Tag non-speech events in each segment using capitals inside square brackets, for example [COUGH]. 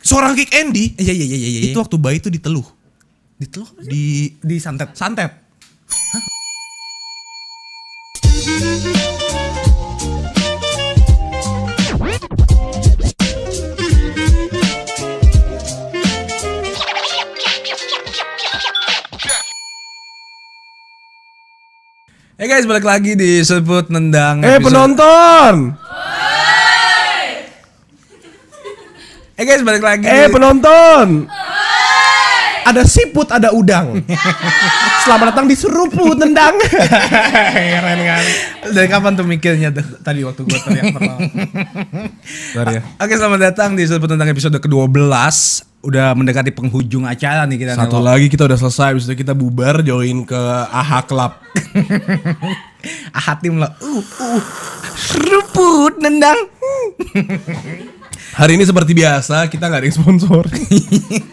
seorang Kick Andy. Eh, iya, iya iya iya iya. Itu waktu bayi itu diteluh. Diteluh apa sih? Di di santet. Santet. hey guys, balik lagi di Sebut Nendang. Eh hey, penonton. Eh guys balik lagi. Eh penonton. Ada siput, ada udang. [LAUGHS] Selamat datang di seruput nendang. [LAUGHS] Keren kan. Dari kapan tuh mikirnya Tadi waktu gue teriak pertama. [LAUGHS] ya. Oke, selamat datang di seruput nendang episode ke-12. Udah mendekati penghujung acara nih kita. Satu lagi kita udah selesai, besok kita bubar join ke AHA Club. AHA tim lo. Uh, uh. Seruput nendang. Hari ini seperti biasa kita nggak ada yang sponsor.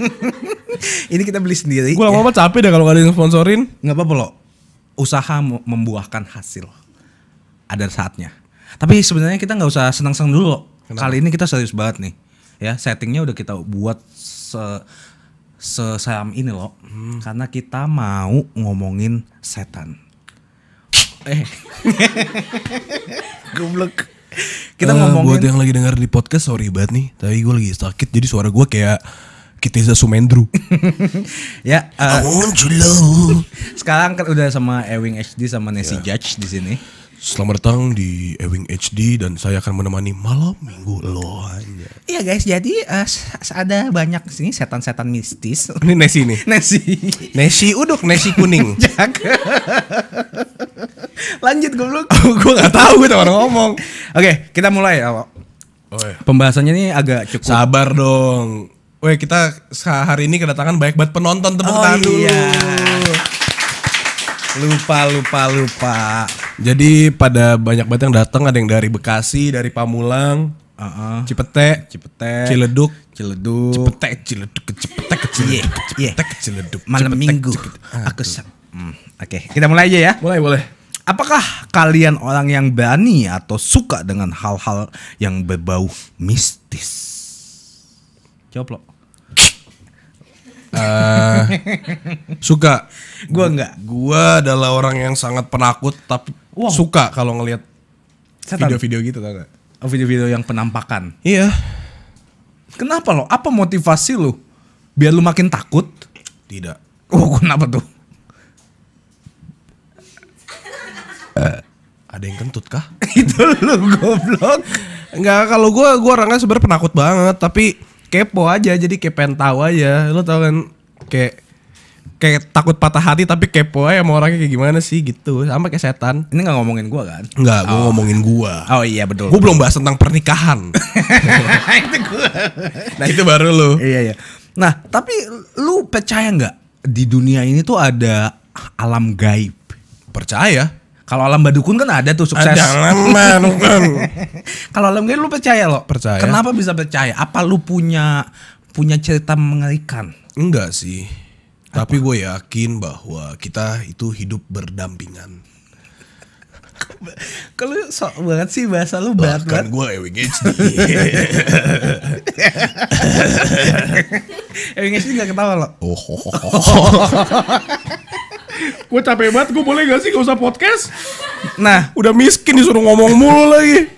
[LAUGHS] ini kita beli sendiri. Gue lama-lama ya. capek deh kalau gak ada yang sponsorin. Nggak apa-apa loh. Usaha membuahkan hasil. Ada saatnya. Tapi sebenarnya kita nggak usah senang-senang dulu loh. Kenapa? Kali ini kita serius banget nih. Ya settingnya udah kita buat se sesam ini loh. Hmm. Karena kita mau ngomongin setan. Eh. Goblok. [LAUGHS] kita uh, ngomongin buat yang lagi dengar di podcast sorry banget nih tapi gue lagi sakit jadi suara gue kayak kita bisa Sumendru [LAUGHS] ya uh, sekarang kan udah sama Ewing HD sama Nancy yeah. Judge di sini Selamat datang di Ewing HD dan saya akan menemani malam minggu lo aja. Iya guys, jadi uh, ada banyak sini setan-setan mistis. Ini Nesi nih. Nesi. [LAUGHS] Nesi uduk, Nesi kuning. [LAUGHS] Lanjut goblok. [LAUGHS] gue nggak tahu gue orang ngomong. Oke, okay, kita mulai ya, Oh, iya. Pembahasannya ini agak cukup. Sabar dong. Woi, kita hari ini kedatangan banyak banget penonton tepuk oh, tangan dulu. Iya. Lupa lupa lupa. Jadi pada banyak banget yang datang ada yang dari Bekasi, dari Pamulang, uh -uh. Cipete, Cipete, Ciledug, Ciledug, Cipete, Ciledug, Cipete, Ciledug, iya, iya. Cipete, Ciledug. Malam Minggu. Aku hmm. Oke, okay. kita mulai aja ya. Mulai boleh. Apakah kalian orang yang berani atau suka dengan hal-hal yang berbau mistis? Jawab lo. Uh, eh, suka. Gua enggak. Gua adalah orang yang sangat penakut tapi wow. suka kalau ngelihat video-video gitu tau gak? Oh, video-video yang penampakan. Iya. Kenapa lo? Apa motivasi lo? Biar lo makin takut? Tidak. Oh, kenapa tuh? ada yang kentut kah? [LAUGHS] itu lu goblok. Enggak, kalau gua gua orangnya sebenarnya penakut banget, tapi kepo aja jadi kayak pengen tahu aja. Lu tau kan kayak kayak takut patah hati tapi kepo aja sama orangnya kayak gimana sih gitu sama kayak setan ini nggak ngomongin gua kan nggak gua oh. ngomongin gua oh iya betul gua belum bahas tentang pernikahan [LAUGHS] itu gua nah itu baru lu iya iya nah tapi lu percaya enggak di dunia ini tuh ada alam gaib percaya kalau alam badukun kan ada tuh sukses. Ada [LAUGHS] Kalau alam gini lu percaya loh? Percaya. Kenapa bisa percaya? Apa lu punya punya cerita mengerikan? Enggak sih. Apa? Tapi gue yakin bahwa kita itu hidup berdampingan. [LAUGHS] Kalau sok banget sih bahasa lu banget Kan gue Ewing HD [LAUGHS] Ewing HD gak ketawa lo oh gue capek banget, gue boleh gak sih gak usah podcast? Nah, udah miskin disuruh ngomong mulu lagi.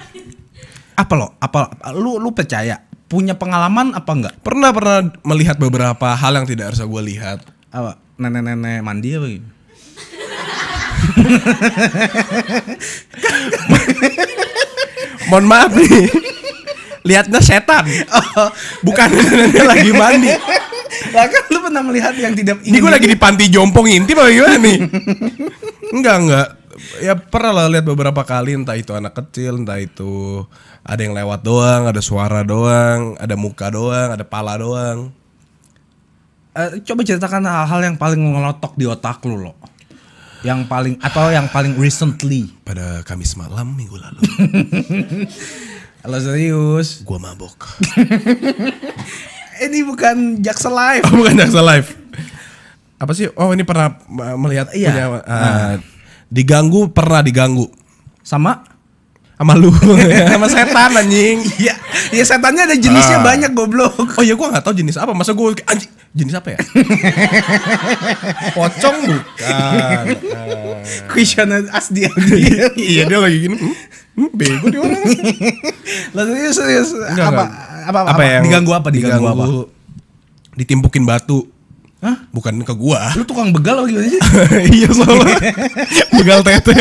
Apa lo? Apa lu lu percaya punya pengalaman apa enggak? Pernah pernah melihat beberapa hal yang tidak harus gue lihat. Apa? Nenek-nenek mandi apa gitu? Mohon maaf nih. Lihatnya setan. Oh, bukan nenek lagi mandi. Bahkan [LAUGHS] lu pernah melihat yang tidak ingin. Ini gue lagi di panti jompo ngintip apa gimana nih? enggak, enggak. Ya pernah lah lihat beberapa kali entah itu anak kecil, entah itu ada yang lewat doang, ada suara doang, ada muka doang, ada pala doang. Uh, coba ceritakan hal-hal yang paling ngelotok di otak lu loh yang paling atau yang paling recently pada Kamis malam minggu lalu [LAUGHS] Halo serius gua mabok [LAUGHS] ini bukan jaksa Live. Oh, bukan jaksa Live. Apa sih? Oh, ini pernah eh, melihat iya. punya uh, nah. diganggu pernah diganggu. Sama sama lu [LAUGHS] ya, sama setan anjing. Iya. Ya setannya ada jenisnya ah. banyak goblok. Oh ya gua nggak tahu jenis apa. Masa gua anjing jenis apa ya? Pocong lu Question asdi dia iya dia lagi gini. Hmm, hmm bego dia orang. Lalu serius, serius. Enggak, apa? Enggak apa, apa, apa yang diganggu apa diganggu, diganggu apa? Ditimpukin batu. Hah? Bukan ke gua. Lu tukang begal apa gimana sih? [LAUGHS] iya soalnya. [LAUGHS] begal tete.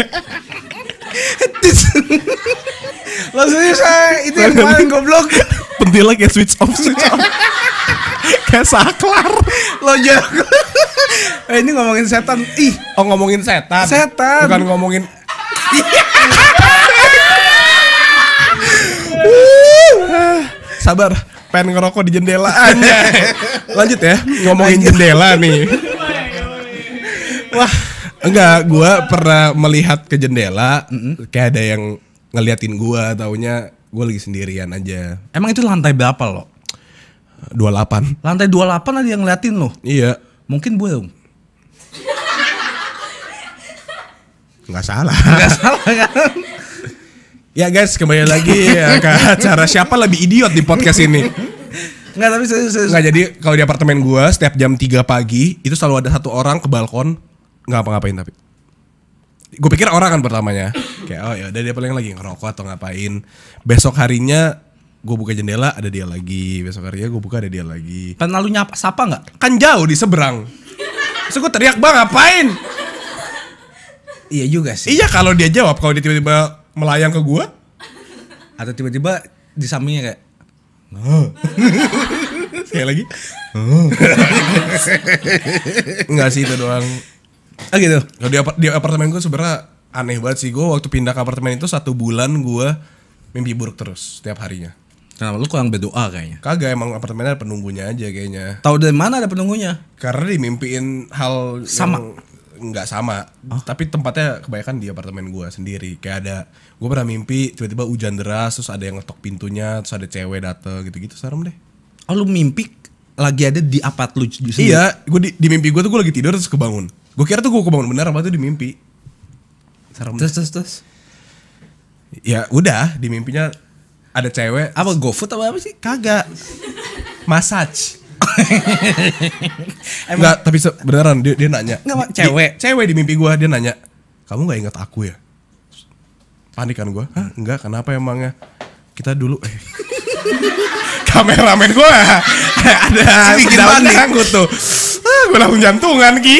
Lo [LAUGHS] saya itu yang paling goblok. Pentilnya kayak switch off switch off. kayak saklar. Lo jago. eh, ini ngomongin setan. Ih, oh ngomongin setan. Setan. Bukan ngomongin Iya. sabar. Pengen ngerokok di jendela aja. Lanjut ya, ngomongin jendela nih. Wah, enggak, gua pernah melihat ke jendela, kayak ada yang ngeliatin gua, taunya gua lagi sendirian aja. Emang itu lantai berapa lo? 28. Lantai 28 ada yang ngeliatin lo? Iya. Mungkin belum. Nggak salah. Nggak salah kan? Ya guys, kembali lagi ya ke acara siapa lebih idiot di podcast ini. Enggak tapi serius, serius. Nggak, jadi kalau di apartemen gua setiap jam 3 pagi itu selalu ada satu orang ke balkon nggak apa-ngapain tapi gue pikir orang kan pertamanya kayak oh ya udah dia paling lagi ngerokok atau ngapain besok harinya gue buka jendela ada dia lagi besok harinya gue buka ada dia lagi kan lalu nyapa sapa nggak kan jauh di seberang so gue teriak bang ngapain iya juga sih iya kalau dia jawab kalau dia tiba-tiba melayang ke gua atau tiba-tiba di sampingnya kayak oh. Nah. sekali [LAUGHS] lagi oh. Nah. nggak sih itu doang ah gitu kalau nah, di, apart di apartemen gua sebenarnya aneh banget sih gua waktu pindah ke apartemen itu satu bulan gua mimpi buruk terus setiap harinya Kenapa lu kurang berdoa kayaknya? Kagak emang apartemen ada penunggunya aja kayaknya. Tahu dari mana ada penunggunya? Karena dimimpiin hal sama yang nggak sama oh. tapi tempatnya kebanyakan di apartemen gue sendiri kayak ada gue pernah mimpi tiba-tiba hujan deras terus ada yang ngetok pintunya terus ada cewek dateng gitu-gitu serem deh oh lu mimpi lagi ada di apart lu sendiri? iya gue di, di mimpi gue tuh gue lagi tidur terus kebangun gue kira tuh gue kebangun bener apa tuh di mimpi serem terus terus terus ya udah di mimpinya ada cewek apa gofood apa apa sih kagak massage [LAUGHS] enggak tapi beneran dia, dia nanya. Nggak, cewek. Di, cewek di mimpi gue dia nanya, kamu gak ingat aku ya? Panik kan gue, hah enggak kenapa emangnya? Kita dulu, eh. [LAUGHS] kameramen gua [LAUGHS] ada sedang ngangkut tuh. Ah, gua gue langsung jantungan Ki.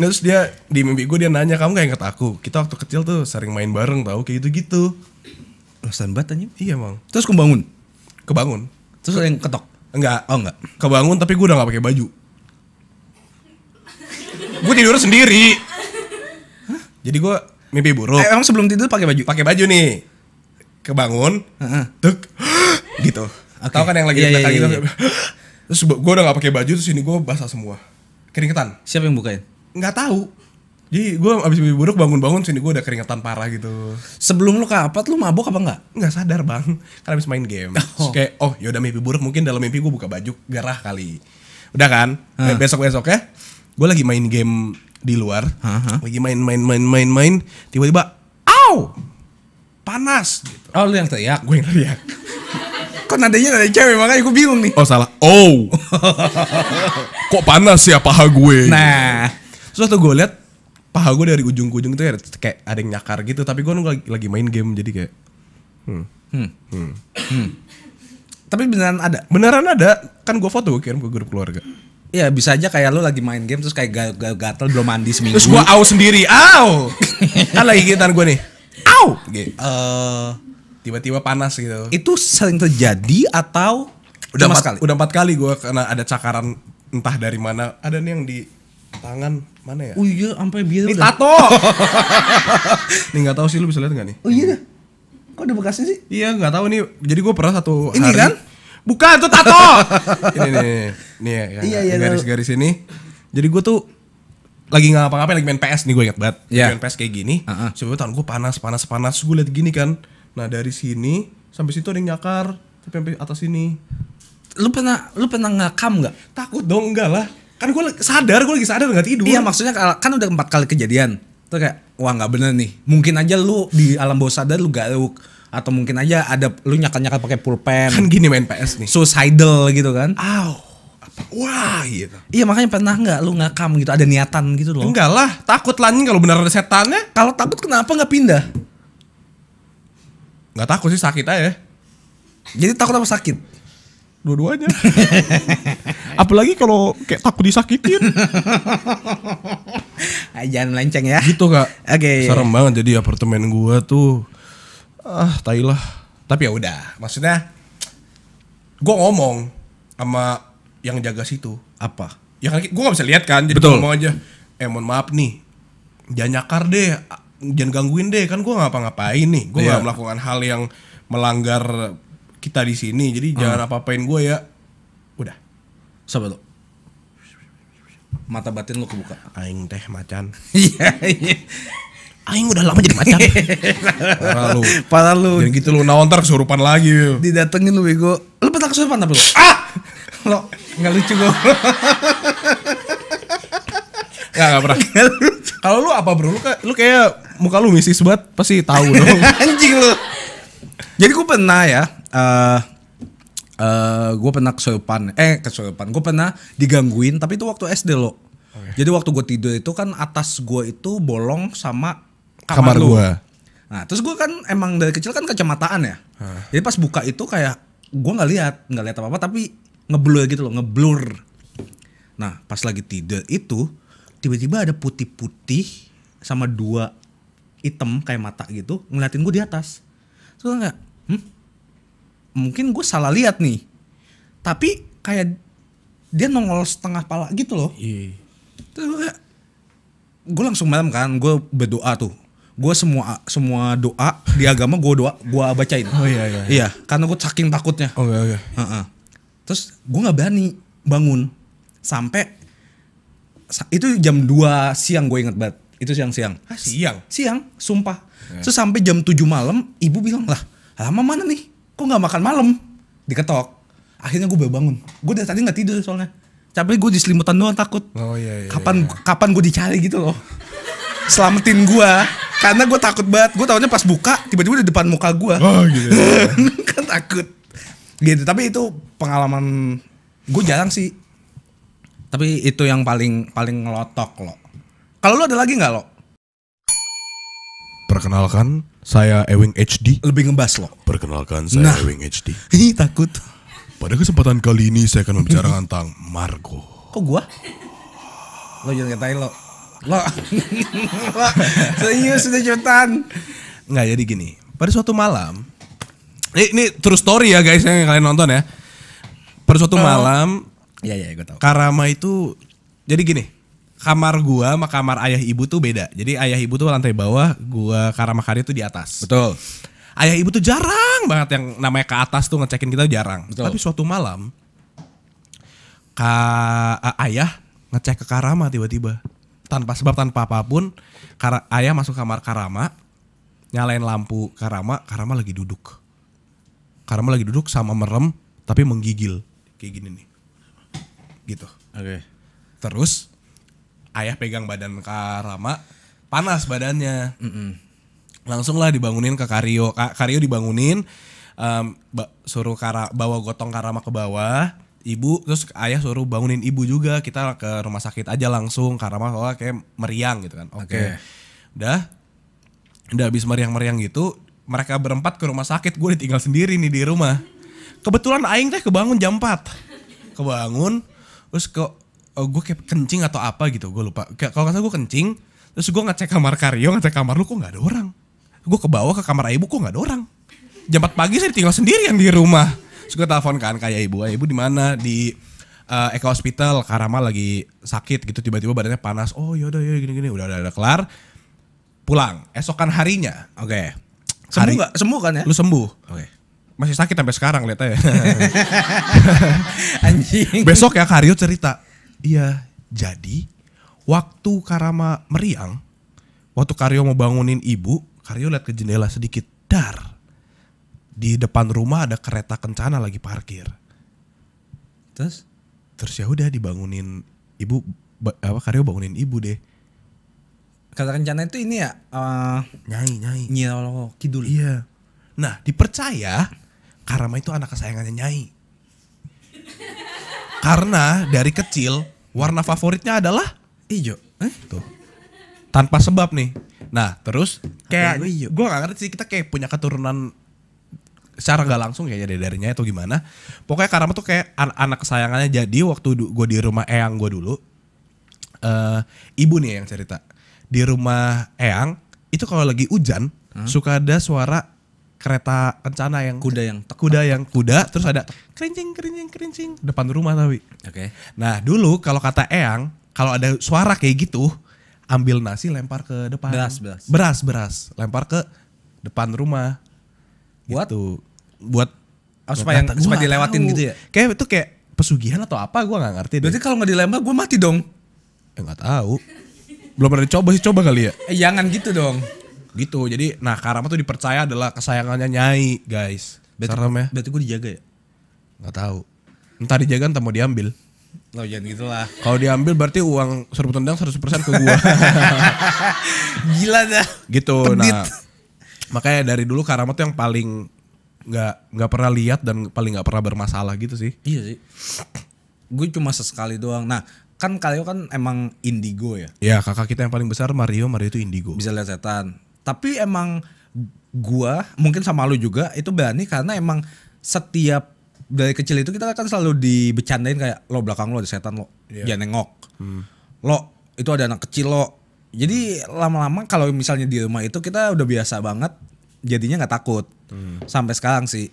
Nah, terus dia di mimpi gue dia nanya kamu gak inget aku kita waktu kecil tuh sering main bareng tau kayak gitu gitu Rasan banget anjing iya mang terus kebangun kebangun terus yang ketok Enggak. Oh enggak. Kebangun tapi gue udah gak pakai baju. gue tidur sendiri. Hah? Jadi gue mimpi buruk. Eh, emang sebelum tidur pakai baju? Pakai baju nih. Kebangun, uh-huh. tuk, [GASPS] gitu. Okay. Tahu kan yang lagi yeah, yeah, yeah, gitu. Yeah. Iya. terus gue udah gak pakai baju terus ini gue basah semua. Keringetan. Siapa yang bukain? Nggak tahu jadi gue abis mimpi buruk bangun-bangun sini gue udah keringetan parah gitu. Sebelum lu kapat lu mabok apa enggak? Enggak sadar bang, karena abis main game. Oh. kayak oh yaudah mimpi buruk mungkin dalam mimpi gue buka baju gerah kali. Udah kan? Huh. Eh, besok besok ya, gue lagi main game di luar, huh, lagi main-main-main-main-main, tiba-tiba, au, panas. Gitu. Oh lu yang teriak? Gue yang teriak. Kok nadanya nada cewek makanya gue bingung nih. Oh salah. Oh. [LAUGHS] Kok panas ya paha gue? Nah. suatu gue lihat paha gue dari ujung ke ujung tuh ya, kayak, ada yang nyakar gitu tapi gue lagi, lagi main game jadi kayak hmm. Hmm. Hmm. hmm. tapi beneran ada beneran ada kan gue foto gue kirim ke grup keluarga Iya bisa aja kayak lo lagi main game terus kayak gatel gatel belum mandi seminggu. Terus gue au sendiri, au. [LAUGHS] kan lagi gitar gue nih. Au. Gitu. Eh, tiba-tiba panas gitu. Itu sering terjadi atau udah empat kali? Udah empat kali gue karena ada cakaran entah dari mana. Ada nih yang di tangan mana ya? Oh iya, sampai biar Ini tato. [LAUGHS] nih nggak tahu sih lu bisa lihat nggak nih? Oh iya. Kok ada bekasnya sih? Iya, nggak tahu nih. Jadi gue pernah satu Ini hari. kan? Bukan, itu tato. [LAUGHS] ini nih, nih ya, ya iya, iya, ya, garis-garis ini. Jadi gue tuh lagi nggak ngapa apa lagi main PS nih gue ingat banget. Yeah. Main PS kayak gini. Uh -huh. Coba tangan gue panas, panas, panas. Gue liat gini kan. Nah dari sini sampai situ ada yang nyakar sampai atas sini. Lu pernah lu pernah ngakam nggak? Takut dong enggak lah kan gue sadar gue lagi sadar nggak tidur iya maksudnya kan udah empat kali kejadian tuh kayak wah nggak bener nih mungkin aja lu di alam bawah sadar lu gak atau mungkin aja ada lu nyakal nyakal pakai pulpen kan gini main PS nih suicidal gitu kan aw wah gitu iya makanya pernah nggak lu ngakam gitu ada niatan gitu loh enggak lah takut lah kalau benar ada setannya kalau takut kenapa nggak pindah nggak takut sih sakit aja jadi takut apa sakit dua-duanya. [LAUGHS] Apalagi kalau kayak takut disakitin. [LAUGHS] Jangan melenceng ya. Gitu kak. Oke. Okay. Serem banget jadi apartemen gua tuh ah tai lah. Tapi ya udah, maksudnya gua ngomong sama yang jaga situ. Apa? Ya kan gua gak bisa lihat kan, jadi Betul. ngomong aja. Eh mohon maaf nih, jangan nyakar deh, jangan gangguin deh kan gua ngapa-ngapain nih, gua yeah. gak iya. melakukan hal yang melanggar kita di sini jadi hmm. jangan apa-apain gue ya udah sabar lo mata batin lo kebuka aing teh macan [LAUGHS] iya, iya. Aing udah lama jadi macan Parah lu Parah lu Dan gitu lu naon ntar kesurupan lagi di Didatengin lu bego Lu pernah kesurupan apa lu? Ah! Lo nggak lucu gue Gak, gak pernah Kalau lu apa bro? Lu, lu kayak muka lu misis banget Pasti tahu dong [LAUGHS] Anjing lu Jadi gue pernah ya uh, eh, uh, eh, gue pernah kesurupan eh kesurupan gue pernah digangguin tapi itu waktu SD lo okay. jadi waktu gue tidur itu kan atas gue itu bolong sama kamar, kamar gue nah terus gue kan emang dari kecil kan kacamataan ya huh. jadi pas buka itu kayak gue nggak lihat nggak lihat apa apa tapi ngeblur gitu loh ngeblur nah pas lagi tidur itu tiba-tiba ada putih-putih sama dua item kayak mata gitu ngeliatin gue di atas terus kayak mungkin gue salah lihat nih tapi kayak dia nongol setengah pala gitu loh yeah. Iya. gue langsung malam kan gue berdoa tuh gue semua semua doa di agama gue doa gue bacain oh iya iya iya, iya karena gue saking takutnya oh iya iya uh -uh. terus gue nggak berani bangun sampai itu jam 2 siang gue inget banget itu siang-siang ah, siang siang sumpah yeah. terus sampai jam 7 malam ibu bilang lah lama mana nih kok nggak makan malam diketok akhirnya gue bangun gue dari tadi nggak tidur soalnya capek gue diselimutan doang takut oh, iya, iya, kapan iya. kapan gue dicari gitu loh selamatin gue karena gue takut banget gue tahunya pas buka tiba-tiba di depan muka gue oh, gitu. Ya. [LAUGHS] kan takut gitu tapi itu pengalaman gue jarang sih tapi itu yang paling paling ngelotok loh. kalau lo ada lagi nggak lo Perkenalkan, saya Ewing HD. Lebih ngebas loh. Perkenalkan, saya nah. Ewing HD. hi [LAUGHS] takut. Pada kesempatan kali ini saya akan membicarakan tentang Margo. Kok gua? Lo jangan ngetahin lo. Lo. [LAUGHS] lo. Serius udah cepetan. Nggak jadi gini. Pada suatu malam. Ini, ini true story ya guys yang kalian nonton ya. Pada suatu oh. malam. Iya iya gue tahu. Karama itu jadi gini kamar gua sama kamar ayah ibu tuh beda. Jadi ayah ibu tuh lantai bawah, gua karamakari tuh di atas. Betul. Ayah ibu tuh jarang banget yang namanya ke atas tuh ngecekin kita jarang. Betul. Tapi suatu malam ka eh, ayah ngecek ke Karama tiba-tiba tanpa sebab tanpa apapun kar ayah masuk kamar Karama nyalain lampu Karama Karama lagi duduk Karama lagi duduk sama merem tapi menggigil kayak gini nih gitu oke okay. terus ayah pegang badan Kak Rama panas badannya mm -mm. langsunglah dibangunin ke Kario Kak Kario dibangunin um, suruh Kara bawa gotong Kak Rama ke bawah ibu terus ayah suruh bangunin ibu juga kita ke rumah sakit aja langsung Kak Rama oh, kayak meriang gitu kan oke okay. okay. udah udah habis meriang-meriang gitu mereka berempat ke rumah sakit gue ditinggal sendiri nih di rumah kebetulan aing teh kebangun jam 4 kebangun terus kok oh, gue kayak kencing atau apa gitu gue lupa kalau kata gue kencing terus gue ngecek kamar Karyo ngecek kamar lu kok nggak ada orang gue ke bawah ke kamar ibu kok nggak ada orang jam 4 pagi saya tinggal sendirian di rumah terus gue telepon kan kayak ibu ibu di mana di uh, eh, Eka Hospital Karama lagi sakit gitu tiba-tiba badannya panas oh yaudah ya, ya gini-gini udah, udah udah kelar pulang esokan harinya oke okay. sembuh nggak sembuh kan ya lu sembuh oke okay masih sakit sampai sekarang lihat aja. [LAUGHS] Anjing. Besok ya Karyo cerita, Iya, jadi waktu Karama meriang, waktu Karyo mau bangunin ibu, Karyo lihat ke jendela sedikit. Dar. Di depan rumah ada kereta kencana lagi parkir. Terus? Terus ya udah dibangunin ibu apa Karyo bangunin ibu deh. Kereta kencana itu ini ya uh, nyai nyai. Nyiro Kidul. Iya. Nah, dipercaya Karama itu anak kesayangannya nyai. Karena dari kecil warna favoritnya adalah hijau. Eh? Tuh. Tanpa sebab nih. Nah, terus kayak gue gak ngerti sih kita kayak punya keturunan secara nggak langsung kayaknya dari darinya itu gimana. Pokoknya karena tuh kayak an anak kesayangannya. Jadi waktu gue di rumah eyang gue dulu, uh, ibu nih yang cerita. Di rumah eyang itu kalau lagi hujan hmm? suka ada suara kereta rencana yang kuda yang tek, kuda yang kuda terus ada kerincing kerincing kerincing depan rumah tapi oke okay. nah dulu kalau kata Eyang kalau ada suara kayak gitu ambil nasi lempar ke depan beras beras beras beras lempar ke depan rumah buat gitu. buat oh, supaya yang, supaya dilewatin tahu. gitu ya kayak itu kayak pesugihan atau apa gue nggak ngerti berarti kalau nggak dilempar gue mati dong eh, nggak eh, tahu belum pernah dicoba sih coba kali ya eh, jangan gitu dong gitu jadi nah Karama tuh dipercaya adalah kesayangannya Nyai guys berarti, serem ya berarti gue dijaga ya nggak tahu entah dijaga entah mau diambil Lo oh, jangan iya, gitulah. Kalau diambil berarti uang serbu tendang 100% ke gue [LAUGHS] Gila dah. Gitu. Pendit. Nah, makanya dari dulu Karama tuh yang paling nggak nggak pernah lihat dan paling nggak pernah bermasalah gitu sih. Iya sih. Gue cuma sesekali doang. Nah, kan kalian kan emang indigo ya. Iya, kakak kita yang paling besar Mario, Mario itu indigo. Bisa lihat setan. Tapi emang gua mungkin sama lu juga itu berani karena emang setiap dari kecil itu kita kan selalu dibecandain kayak lo belakang lo ada setan lo yeah. jangan nengok hmm. lo itu ada anak kecil lo jadi lama-lama kalau misalnya di rumah itu kita udah biasa banget jadinya nggak takut hmm. sampai sekarang sih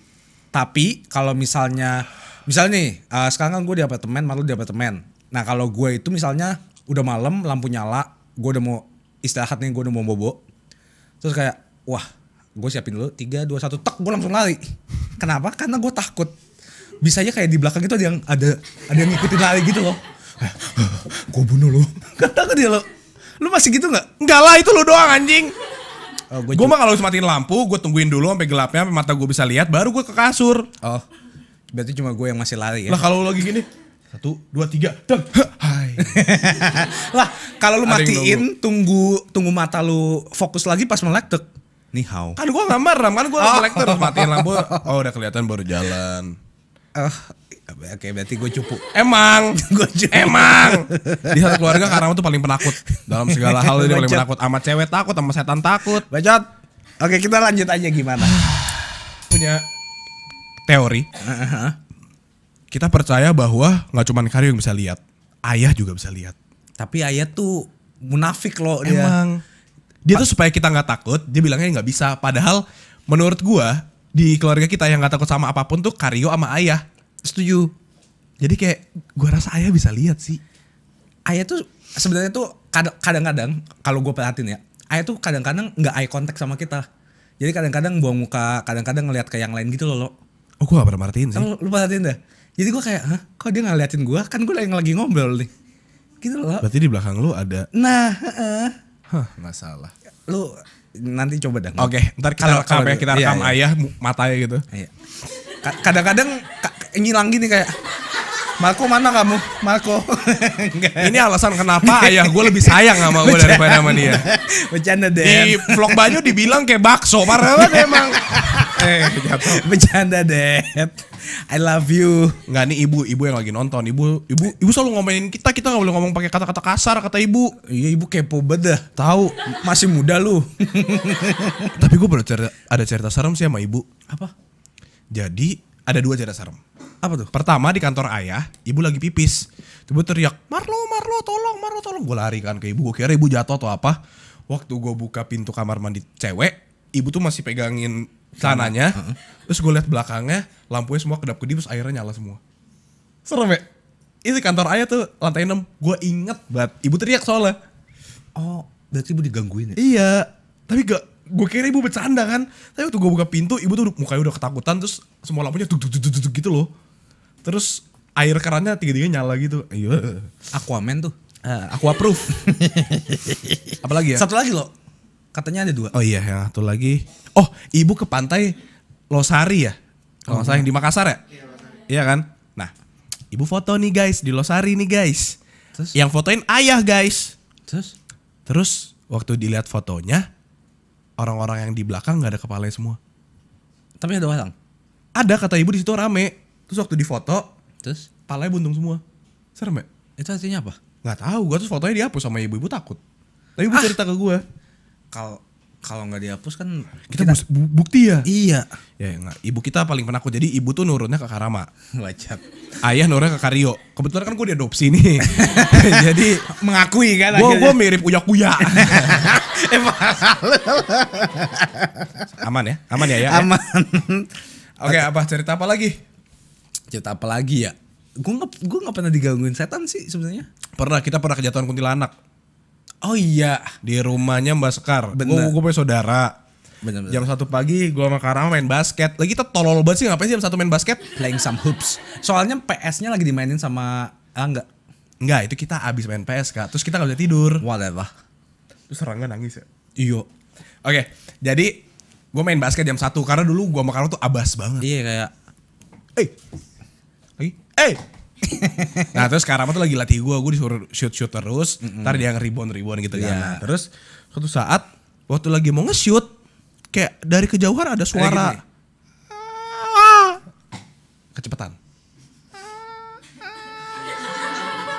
tapi kalau misalnya misalnya nih uh, sekarang kan gue di apartemen malu di apartemen nah kalau gue itu misalnya udah malam lampu nyala gue udah mau istirahat nih gue udah mau bobo terus kayak wah gue siapin dulu tiga dua satu tak gue langsung lari kenapa karena gue takut bisa aja kayak di belakang itu ada yang ada ada yang ngikutin lari gitu loh gue bunuh lo kata dia ya lo lu masih gitu nggak nggak lah itu lo doang anjing oh, gue mah kalau matiin lampu gue tungguin dulu sampai gelapnya sampai mata gue bisa lihat baru gue ke kasur oh berarti cuma gue yang masih lari ya lah kalau lagi gini satu, dua, tiga, dan hai. [LAUGHS] lah, kalau lu matiin, tunggu tunggu mata lu fokus lagi pas melek tek. Nih how. Kan gua nggak merem, kan gua oh. melek terus matiin lampu. Oh, udah kelihatan baru jalan. Uh, Oke, berarti gue cupu. Emang, [LAUGHS] gue cupu. Emang. Di satu keluarga Karama tuh paling penakut dalam segala hal dia paling penakut. Sama cewek takut, sama setan takut. Bacot. Oke, kita lanjut aja gimana. Punya teori. Uh -huh kita percaya bahwa nggak cuma Karyo yang bisa lihat, ayah juga bisa lihat. Tapi ayah tuh munafik loh Emang. dia. Emang. Dia tuh supaya kita nggak takut, dia bilangnya nggak bisa. Padahal menurut gua di keluarga kita yang nggak takut sama apapun tuh Karyo sama ayah. Setuju. Jadi kayak gua rasa ayah bisa lihat sih. Ayah tuh sebenarnya tuh kadang-kadang kalau gue perhatiin ya, ayah tuh kadang-kadang nggak eye contact sama kita. Jadi kadang-kadang buang muka, kadang-kadang ngelihat ke yang lain gitu loh. Lo. Oh, gue gak pernah perhatiin sih. Lu, lu perhatiin deh jadi gue kayak Hah, kok dia ngeliatin gue kan gue lagi ngobrol nih gitu loh berarti di belakang lu ada nah uh, Hah, masalah lu nanti coba dah oke okay, ntar kita kalau rekam ya kita rekam iya, iya. ayah matanya gitu iya. kadang-kadang ngilang gini kayak Marco mana kamu? Marco. [LAUGHS] Ini alasan kenapa ayah gue lebih sayang sama gue daripada sama dia. Bercanda deh. Di vlog Banyu dibilang kayak bakso, parah banget emang. [LAUGHS] eh, Bercanda deh. I love you. Enggak nih ibu, ibu yang lagi nonton. Ibu, ibu, ibu selalu ngomelin kita. Kita nggak boleh ngomong pakai kata-kata kasar kata ibu. Iya, ibu kepo bedah. Tahu, masih muda lu. [LAUGHS] Tapi gue ada cerita serem sih sama ibu. Apa? Jadi ada dua cerita serem. Apa tuh? Pertama di kantor ayah, ibu lagi pipis. ibu teriak, Marlo, Marlo, tolong, Marlo, tolong. Gue lari kan ke ibu, gue kira ibu jatuh atau apa. Waktu gue buka pintu kamar mandi cewek, ibu tuh masih pegangin tanahnya. Hmm. Terus gue lihat belakangnya, lampunya semua kedap-kedip, terus airnya nyala semua. Serem ya? Ini kantor ayah tuh lantai 6. Gue inget banget. Ibu teriak soalnya. Oh, berarti ibu digangguin ya? Iya. Tapi gak, gue kira ibu bercanda kan. Tapi waktu gue buka pintu, ibu tuh mukanya udah ketakutan, terus semua lampunya tuh tuh tuh tuh gitu loh terus air kerannya tiga-tiga nyala gitu iya Aquaman tuh uh, eh, Aqua proof [LAUGHS] apalagi ya satu lagi loh katanya ada dua oh iya ya satu lagi oh ibu ke pantai Losari ya kalau oh, saya yang di Makassar ya iya, iya, kan nah ibu foto nih guys di Losari nih guys terus? yang fotoin ayah guys terus terus waktu dilihat fotonya orang-orang yang di belakang nggak ada kepalanya semua tapi ada orang ada kata ibu di situ rame terus waktu difoto terus palanya buntung semua serem ya itu artinya apa nggak tahu gue terus fotonya dihapus sama ibu-ibu takut tapi ibu ah. cerita ke gue kalau kalau nggak dihapus kan kita, kita bu bukti ya iya ya enggak. ibu kita paling penakut jadi ibu tuh nurunnya ke Karama [LAUGHS] wajar ayah nurunnya ke karyo kebetulan kan gue diadopsi nih [LAUGHS] jadi mengakui kan gue gua mirip kuya kuya [LAUGHS] aman ya aman ya ya aman ya? oke okay, apa cerita apa lagi cerita apa lagi ya gue nggak gue nggak pernah digangguin setan sih sebenarnya pernah kita pernah kejatuhan kuntilanak oh iya di rumahnya mbak sekar gue gue punya saudara bener, bener. jam satu pagi gue sama Karama main basket lagi kita tolol banget sih ngapain sih jam satu main basket playing some hoops soalnya PS-nya lagi dimainin sama ah enggak enggak itu kita abis main PS kak terus kita gak bisa tidur whatever terus serangga nangis ya iyo oke okay, jadi gue main basket jam satu karena dulu gue sama Karama tuh abas banget iya kayak eh hey, eh nah terus Karama tuh lagi latih gue, gue disuruh shoot-shoot terus, mm -hmm. ntar dia nge ribon gitu yeah. kan. Iya. Nah, terus suatu saat waktu lagi mau nge-shoot, kayak dari kejauhan ada suara kecepatan.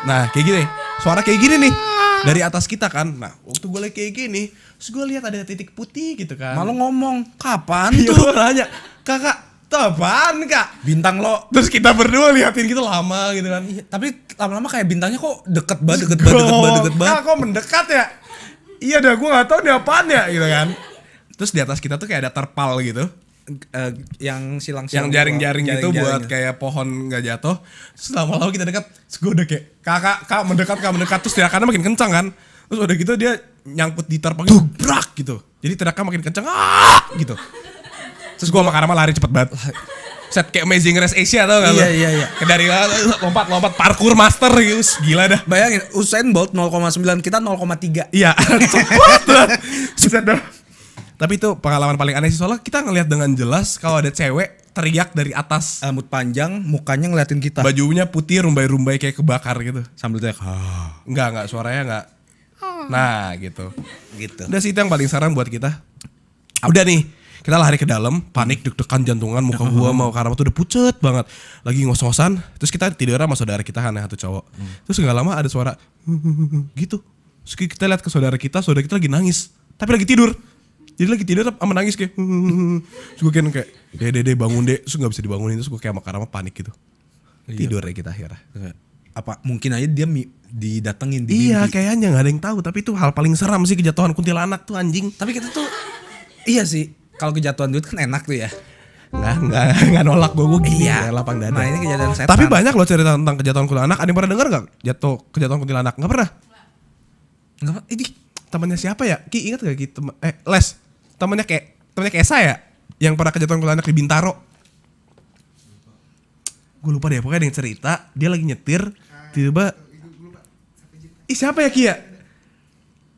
Nah kayak gini, suara kayak gini nih dari atas kita kan. Nah waktu gue lagi kayak gini, terus gue lihat ada titik putih gitu kan. Malu ngomong, kapan [LAUGHS] tuh? Iya, nanya, kakak itu apaan kak bintang lo terus kita berdua liatin gitu lama gitu kan iya, tapi lama-lama kayak bintangnya kok deket banget deket banget deket banget deket banget kok mendekat ya iya dah gue nggak tahu nih apaan ya gitu kan terus di atas kita tuh kayak ada terpal gitu Uh, yang silang-silang yang gitu, jaring-jaring gitu buat gitu. kayak pohon nggak jatuh. selama lama kita dekat, gue udah kayak kakak kak mendekat kak mendekat terus karena makin kencang kan. Terus udah gitu dia nyangkut di terpal gitu, brak gitu. Jadi teriakannya makin kencang, ah gitu. Terus gue sama Karama lari cepet banget. Set kayak Amazing Race Asia tau gak iya, Iya, iya, iya. Dari lompat-lompat eh, parkour master gitu. Gila dah. Bayangin Usain Bolt 0,9, kita 0,3. Iya. [LAUGHS] Cepet banget. Set dah. Tapi itu pengalaman paling aneh sih soalnya kita ngelihat dengan jelas kalau ada cewek teriak dari atas eh, rambut panjang mukanya ngeliatin kita bajunya putih rumbai-rumbai kayak kebakar gitu sambil teriak ah. nggak nggak suaranya nggak nah gitu gitu udah sih itu yang paling saran buat kita udah nih kita lari ke dalam panik hmm. deg-degan jantungan muka gua mau karena tuh udah pucet banget lagi ngos-ngosan terus kita tidur sama saudara kita kan satu cowok hmm. terus nggak lama ada suara gitu terus kita lihat ke saudara kita saudara kita lagi nangis tapi lagi tidur jadi lagi tidur sama nangis kayak terus gue kayak kayak deh deh bangun deh terus gak bisa dibangunin terus gue kayak sama karama panik gitu iya. tidur ya kita akhirnya apa mungkin aja dia didatengin di iya kayaknya nggak ada yang tahu tapi itu hal paling seram sih kejatuhan kuntilanak tuh anjing tapi kita tuh iya sih kalau kejatuhan duit kan enak tuh ya nggak nggak [LAUGHS] nggak nolak gue gue gini iya. ya lapang dada. Nah ini kejadian setan. Tapi banyak loh cerita tentang kejatuhan kuntilanak. Ada yang pernah dengar nggak jatuh kejatuhan anak? Nggak pernah. Nggak ini temannya siapa ya? Ki ingat gak gitu? eh Les temannya kayak temannya kayak saya yang pernah kejatuhan anak di Bintaro. Gue lupa deh pokoknya ada yang cerita dia lagi nyetir tiba-tiba Ih siapa ya Ki ya?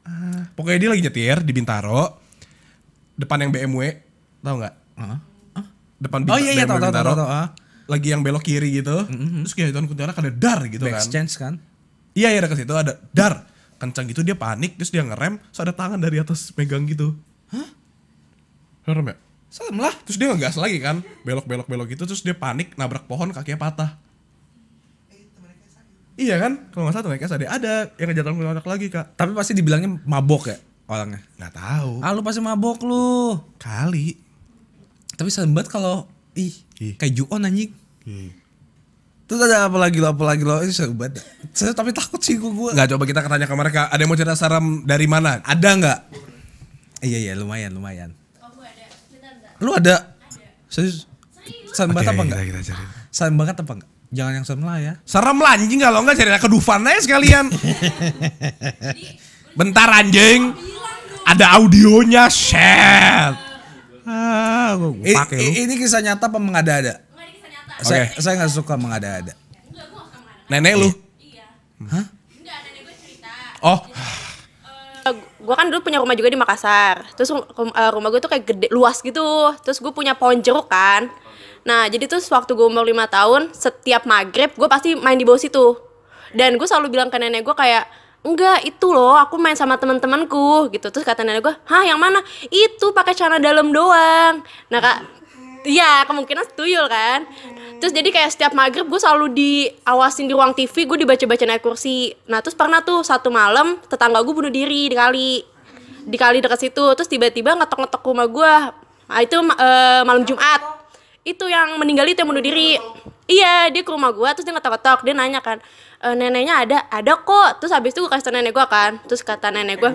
Ah, pokoknya dia lagi nyetir di Bintaro depan yang BMW, tau nggak? Huh? Depan oh, iya, iya, BMW tau tau tau tau, ah. Lagi yang belok kiri gitu. Mm-hmm. Terus kayak tahun kuntilanak ada dar gitu Back kan. chance kan? Iya, iya ke situ ada dar. Kencang gitu dia panik, terus dia ngerem, terus ada tangan dari atas megang gitu. Hah? Ngerem ya? Serem lah. Terus dia ngegas lagi kan, belok-belok-belok gitu, terus dia panik, nabrak pohon, kakinya patah. Iya kan? Kalau nggak salah mereka ada ada yang ngejatuhin anak lagi kak. Tapi pasti dibilangnya mabok ya orangnya? Gak tahu. Ah lu pasti mabok lu. Kali. Tapi sembat kalau ih, ih. kayak Juon anjing. Hmm. Terus ada apa lagi lo, apa lagi lo, itu banget Saya tapi takut sih gue. gue. Gak coba kita tanya ke mereka, ada yang mau cerita sarang dari mana? Ada gak? Iya iya lumayan lumayan. Oh, gue ada. Bentar, gak? Lu ada? Ada. Serius? banget apa enggak? Kita, banget apa enggak? Jangan yang serem lah ya. Serem lah anjing kalau enggak cerita ke Dufan aja sekalian. [LAUGHS] Bentar anjing ada audionya set ah gua, ini kisah nyata apa mengada-ada Oke. Okay. Saya, saya gak suka mengada-ada. Nenek lu? Iya. Hah? Enggak, nenek gue cerita. Oh. Eh, gua gue kan dulu punya rumah juga di Makassar. Terus eh, rumah gue tuh kayak gede, luas gitu. Terus gue punya pohon jeruk kan. Nah, jadi terus waktu gue umur 5 tahun, setiap maghrib gue pasti main di bawah situ. Dan gue selalu bilang ke nenek gue kayak, enggak itu loh aku main sama teman-temanku gitu terus kata nenek gue hah yang mana itu pakai celana dalam doang nah kak iya kemungkinan tuyul kan terus jadi kayak setiap maghrib gue selalu diawasin di ruang TV gue dibaca-baca naik kursi nah terus pernah tuh satu malam tetangga gue bunuh diri di kali di kali dekat situ terus tiba-tiba ngetok-ngetok rumah gue nah, itu uh, malam Jumat itu yang meninggal itu yang bunuh diri iya dia ke rumah gue terus dia ngetok-ngetok dia nanya kan e, neneknya ada ada kok terus habis itu gue kasih tau nenek gue kan terus kata nenek gue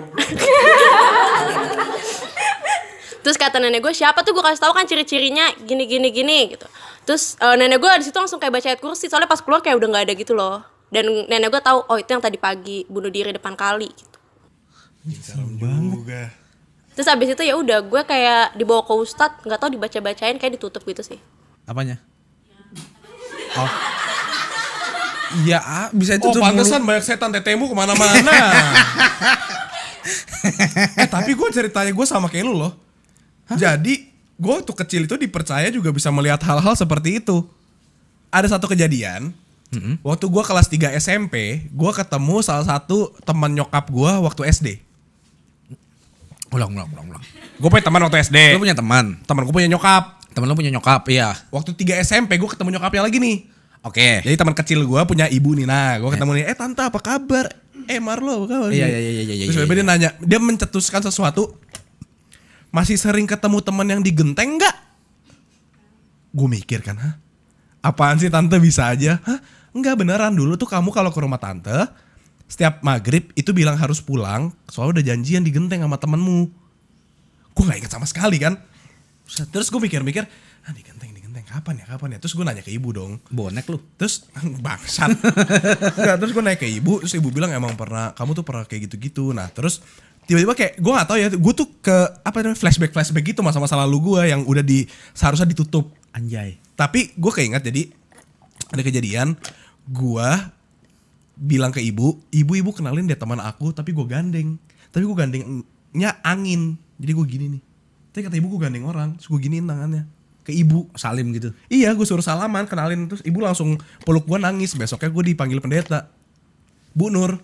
[LAUGHS] terus kata nenek gue siapa tuh gue kasih tahu kan ciri-cirinya gini gini gini gitu terus e, nenek gue di situ langsung kayak baca ayat kursi soalnya pas keluar kayak udah nggak ada gitu loh dan nenek gue tahu oh itu yang tadi pagi bunuh diri depan kali gitu juga. terus habis itu ya udah gue kayak dibawa ke ustad nggak tahu dibaca bacain kayak ditutup gitu sih apanya oh Iya, bisa itu. Oh, pantesan banyak setan tetemu kemana-mana. [LAUGHS] eh, tapi gue ceritanya gue sama kayak lu loh. Hah? Jadi gue tuh kecil itu dipercaya juga bisa melihat hal-hal seperti itu. Ada satu kejadian. Mm-hmm. Waktu gue kelas 3 SMP, gue ketemu salah satu teman nyokap gue waktu SD. Ulang, ulang, ulang, ulang. Gue punya teman waktu SD. Lu punya teman. Teman gue punya nyokap. Teman lu punya nyokap, iya. Waktu 3 SMP gue ketemu nyokapnya lagi nih. Oke. Okay. Jadi teman kecil gue punya ibu nih. Nah, gue iya. ketemu nih, eh tante apa kabar? Eh Marlo apa kabar? Iya iya iya iya. iya terus iya, dia iya. nanya, dia mencetuskan sesuatu. Masih sering ketemu teman yang digenteng gak? Gue mikir kan, hah? Apaan sih tante bisa aja? Hah? Enggak beneran dulu tuh kamu kalau ke rumah tante setiap maghrib itu bilang harus pulang soalnya udah janjian digenteng sama temenmu gue nggak inget sama sekali kan terus gue mikir-mikir ah digenteng Eh, kapan ya kapan ya terus gue nanya ke ibu dong bonek lu terus [LAUGHS] bangsat [LAUGHS] nah, terus gue nanya ke ibu terus ibu bilang emang pernah kamu tuh pernah kayak gitu-gitu nah terus tiba-tiba kayak gue gak tau ya gue tuh ke apa namanya flashback flashback gitu masa-masa lalu gue yang udah di seharusnya ditutup anjay tapi gue keinget jadi ada kejadian gue bilang ke ibu ibu ibu kenalin dia teman aku tapi gue gandeng tapi gue gandengnya angin jadi gue gini nih tapi kata ibu gue gandeng orang terus gue giniin tangannya ke ibu salim gitu iya gue suruh salaman kenalin terus ibu langsung peluk gue nangis besoknya gue dipanggil pendeta bu nur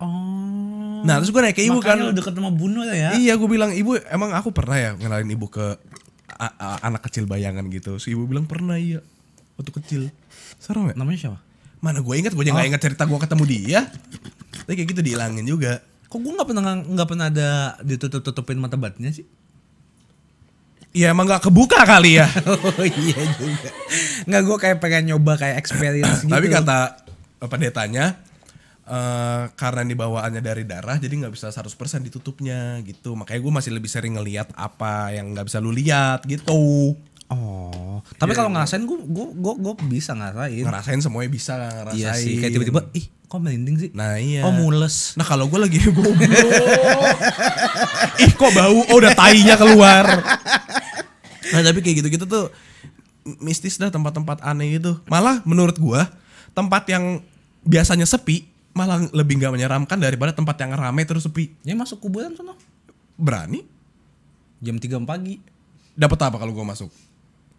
oh nah terus gue naik ke ibu kan lu deket sama bu nur ya iya gue bilang ibu emang aku pernah ya kenalin ibu ke anak kecil bayangan gitu si ibu bilang pernah iya waktu kecil serem ya namanya siapa mana gue ingat gue jangan oh. inget cerita gue ketemu dia tapi kayak gitu dihilangin juga kok gue nggak pernah nggak pernah ada ditutup tutupin mata batnya sih Ya emang gak kebuka kali ya. [LAUGHS] oh iya juga. Nggak gue kayak pengen nyoba kayak experience gitu. Tapi kata pendetanya uh, eh, karena ini bawaannya dari darah jadi gak bisa 100% ditutupnya gitu. Makanya gue masih lebih sering ngeliat apa yang gak bisa lu lihat gitu. Oh, tapi yeah. kalau ngerasain gue gue gue gue bisa ngerasain. Ngerasain semuanya bisa lah ngerasain. Iya sih, kayak tiba-tiba ih kok merinding sih? Nah iya. Oh mules. Nah kalau gue lagi goblok. [LAUGHS] ih kok bau? Oh udah tainya keluar. Nah, tapi kayak gitu-gitu tuh mistis dah tempat-tempat aneh gitu. Malah menurut gua tempat yang biasanya sepi malah lebih gak menyeramkan daripada tempat yang rame terus sepi. Ya masuk kuburan sana. Berani? Jam 3 pagi. Dapat apa kalau gua masuk?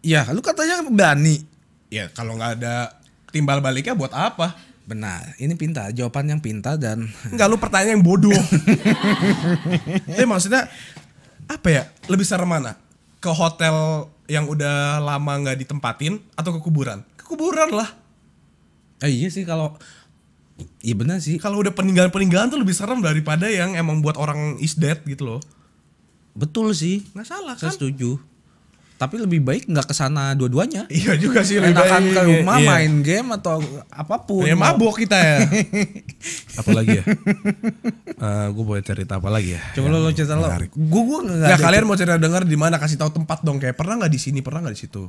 Ya, lu katanya berani. Ya, kalau nggak ada timbal baliknya buat apa? Benar, ini pintar, jawaban yang pintar dan Enggak [LAUGHS] lu pertanyaan yang bodoh. [LAUGHS] Tapi maksudnya apa ya? Lebih serem mana? ke hotel yang udah lama nggak ditempatin atau ke kuburan? Ke kuburan lah. Eh, iya sih kalau Iya benar sih. Kalau udah peninggalan-peninggalan tuh lebih serem daripada yang emang buat orang is dead gitu loh. Betul sih. Nggak salah Saya kan? Saya setuju tapi lebih baik nggak sana dua-duanya [LAUGHS] iya juga sih lebih enakan baik. ke rumah iya. main game atau apapun ya mabok kita ya [LAUGHS] apalagi ya uh, eh, gue boleh cerita apa lagi ya coba lo, lo cerita lo gue gue nggak nah, kalian mau cerita dengar di mana kasih tahu tempat dong kayak pernah nggak di sini pernah nggak di situ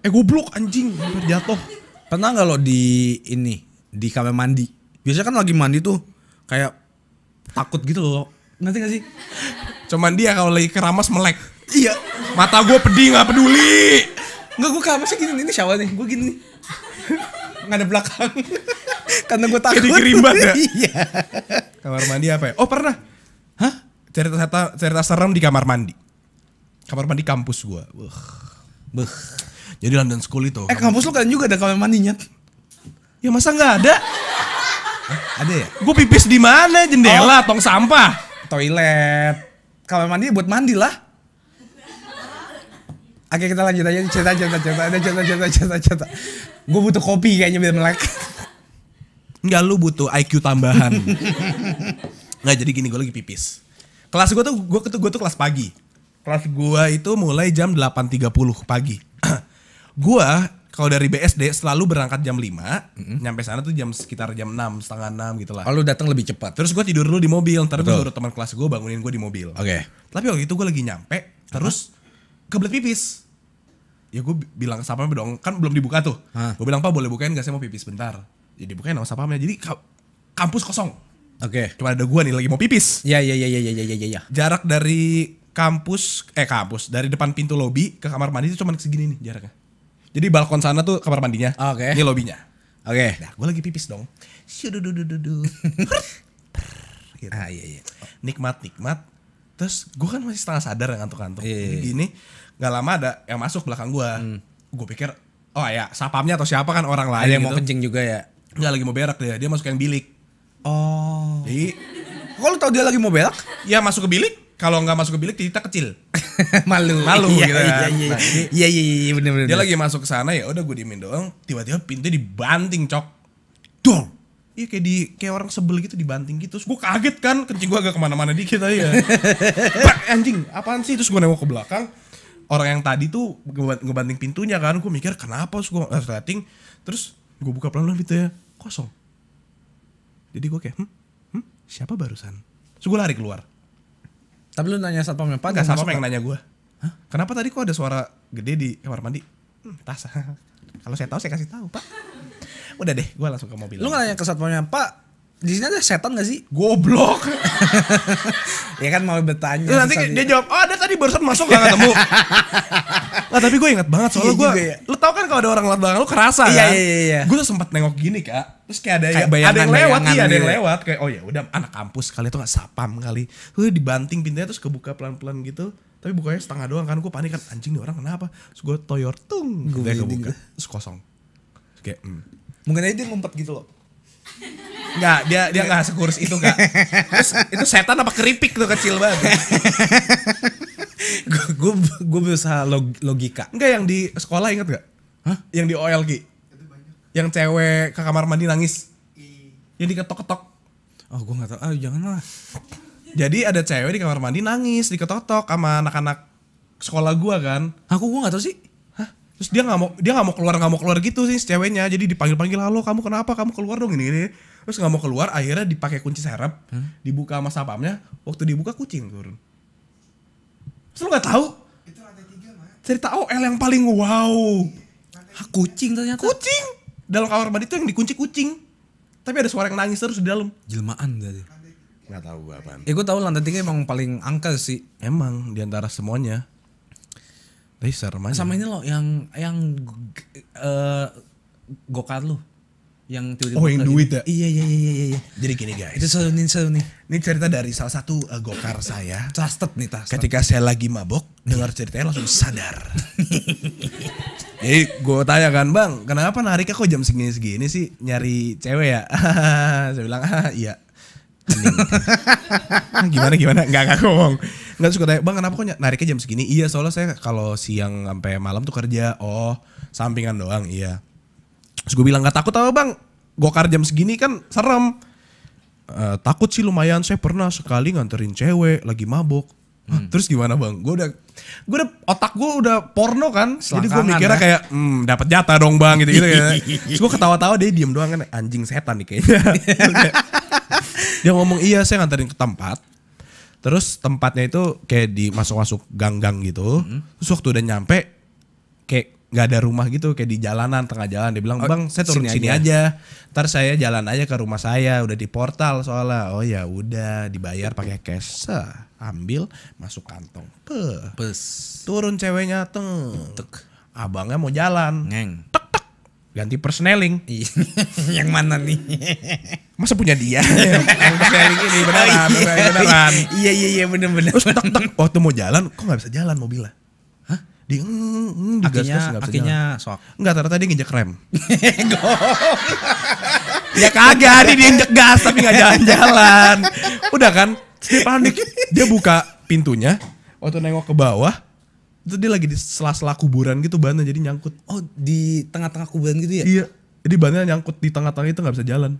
eh gue goblok anjing jatuh pernah nggak lo di ini di kamar mandi biasanya kan lagi mandi tuh kayak takut gitu loh nanti gak sih cuman dia kalau lagi keramas melek Iya. Mata gue pedih nggak peduli. Enggak gue kamu sih gini ini syawal nih. Gue gini Nggak ada belakang. Karena gue takut. Kayak dikerimbat ya. Iya. kamar mandi apa ya? Oh pernah. Hah? Cerita cerita cerita serem di kamar mandi. Kamar mandi kampus gue. Wuh, Beuh. Jadi London School itu. Eh kampus, lo lu kan juga ada kamar mandinya. Ya masa nggak ada? Hah? Ada ya? Gue pipis di mana? Jendela, oh. tong sampah, toilet. Kamar mandi buat mandi lah. Oke kita lanjut aja cerita cerita cerita ada cerita cerita cerita cerita. Gue butuh kopi kayaknya biar melek. Enggak lu butuh IQ tambahan. Enggak jadi gini gue lagi pipis. Kelas gue tuh gue tuh gue tuh kelas pagi. Kelas gue itu mulai jam 8.30 pagi. [CLEARS THROAT] gue kalau dari BSD selalu berangkat jam 5, mm-hmm. nyampe sana tuh jam sekitar jam 6, setengah 6 gitu lah. Lalu oh, datang lebih cepat. Terus gue tidur dulu di mobil, ntar gue suruh teman kelas gue bangunin gue di mobil. Oke. Okay. Tapi waktu itu gue lagi nyampe, terus uh kebelet pipis ya gue bilang sama dong kan belum dibuka tuh Hah? gue bilang pak boleh bukain gak saya mau pipis bentar ya, jadi ya, bukain sama sapamnya jadi kampus kosong Oke. Okay. Cuma ada gue nih lagi mau pipis. Ya, ya ya ya ya ya ya Ya. Jarak dari kampus eh kampus dari depan pintu lobi ke kamar mandi itu cuma segini nih jaraknya. Jadi balkon sana tuh kamar mandinya. Oke. Okay. Ini lobinya. Oke. Okay. Nah, gue lagi pipis dong. Syudududududu. [LAUGHS] gitu. Ah iya iya. Nikmat nikmat. Terus gue kan masih setengah sadar ya ngantuk-ngantuk. yeah, iya. iya, iya. Gini nggak lama ada yang masuk belakang gue hmm. gue pikir oh ya sapamnya atau siapa kan orang lain ada yang gitu. mau kencing juga ya nggak lagi mau berak dia dia masuk yang bilik oh jadi kalau tau dia lagi mau berak ya masuk ke bilik kalau nggak masuk ke bilik kita kecil [LAUGHS] malu malu iya, gitu iya kan. iya iya nah, iya, iya, iya bener bener dia lagi masuk ke sana ya udah gue diemin doang tiba-tiba pintu dibanting cok dong Iya kayak di kayak orang sebel gitu dibanting gitu. Terus gue kaget kan, kencing gue agak kemana-mana dikit aja. [LAUGHS] Pak anjing, apaan sih? Terus gue nengok ke belakang, orang yang tadi tuh ngebanting pintunya kan gue mikir kenapa sih gue rating terus gue buka pelan-pelan ya kosong jadi gue kayak hm, hm siapa barusan terus gue lari keluar tapi lu nanya satpam yang pak gak, satpam yang nanya gue kenapa tadi kok ada suara gede di kamar mandi hmm, tas [LAUGHS] kalau saya tahu saya kasih tahu pak udah deh gue langsung ke mobil lu nggak nanya ke satpamnya pak di sini ada setan gak sih? Goblok. [LAUGHS] ya kan mau bertanya. Terus ya, nanti dia jawab, "Oh, dia tadi barusan masuk gak ketemu." nah, [LAUGHS] tapi gue ingat banget soalnya iya gue. Ya. Lu tau kan kalau ada orang lewat belakang lo kerasa iya, kan? Iya iya iya. Gue tuh sempat nengok gini, Kak. Terus kayak ada kayak bayangan, ada yang lewat, iya, ada yang gitu ya. lewat kayak oh ya udah anak kampus kali itu gak sapam kali. Gue dibanting pintunya terus kebuka pelan-pelan gitu tapi bukanya setengah doang kan gue panik kan anjing nih orang kenapa terus gue toyor tung gue kebuka terus kosong terus kayak mm. mungkin aja dia ngumpet gitu loh Enggak, dia dia enggak sekurus itu enggak. Terus itu setan apa keripik tuh kecil banget. gue gue bisa log, logika. Enggak yang di sekolah inget gak? Hah? Yang di olg Yang cewek ke kamar mandi nangis. Yang diketok-ketok. Oh, gue gak tau. Ah, janganlah. Jadi ada cewek di kamar mandi nangis, diketok-ketok sama anak-anak sekolah gue kan. Aku gue gak tau sih terus dia nggak mau dia nggak mau keluar nggak mau keluar gitu sih ceweknya jadi dipanggil panggil halo kamu kenapa kamu keluar dong ini, ini. terus nggak mau keluar akhirnya dipakai kunci serep hmm? dibuka sama sapamnya waktu dibuka kucing turun terus lu nggak tahu itu ada tiga, cerita OL yang paling wow ha, iya. ah, kucing ternyata kucing dalam kamar mandi tuh yang dikunci kucing tapi ada suara yang nangis terus di dalam jelmaan tadi nggak tahu apa eh, gua tahu lantai tiga emang paling angka sih emang diantara semuanya Racer eh, mana? Sama ini loh yang yang uh, eh, gokar lu yang tiba-tiba oh yang duit ya iya iya iya iya iya jadi gini guys itu selalu nih selalu nih ini cerita dari salah satu uh, eh, gokar saya trusted nih trusted ketika saya lagi mabok dengar ceritanya langsung sadar [LAUGHS] jadi gue tanya kan bang kenapa narik kok jam segini segini sih nyari cewek ya [LAUGHS] saya bilang ah iya [LAUGHS] gimana gimana nggak nggak ngomong nggak suka tanya bang kenapa kok nariknya jam segini iya soalnya saya kalau siang sampai malam tuh kerja oh sampingan doang iya terus gue bilang nggak takut apa bang gokar jam segini kan serem Uh, takut sih lumayan saya pernah sekali nganterin cewek lagi mabok Hah, hmm. terus gimana bang gue udah gue udah otak gue udah porno kan jadi gue mikirnya ya. kayak hmm, dapat jatah dong bang gitu gitu ya [LAUGHS] terus gue ketawa-tawa dia diem doang kan anjing setan nih kayaknya [LAUGHS] dia ngomong iya saya nganterin ke tempat Terus tempatnya itu kayak di masuk-masuk gang-gang gitu. Hmm. Terus waktu udah nyampe kayak nggak ada rumah gitu kayak di jalanan tengah jalan dia bilang oh, bang saya turun sini, sini aja. aja ntar saya jalan aja ke rumah saya udah di portal soalnya oh ya udah dibayar pakai cash ambil masuk kantong Pe. Pes. turun ceweknya teng Tuk. abangnya mau jalan neng tek tek ganti perseneling [LAUGHS] yang mana nih masa punya dia sharing [LAUGHS] ini oh, iya. iya, iya iya iya bener bener terus tak tak waktu mau jalan kok nggak bisa jalan mobilnya hah di di akhirnya, gas gas akhirnya sok nggak ternyata dia nginjek rem [LAUGHS] ya kagak dia diinjek gas tapi nggak jalan-jalan udah kan dia panik dia buka pintunya waktu nengok ke bawah itu dia lagi di sela-sela kuburan gitu bannya jadi nyangkut oh di tengah-tengah kuburan gitu ya iya jadi bannya nyangkut di tengah-tengah itu nggak bisa jalan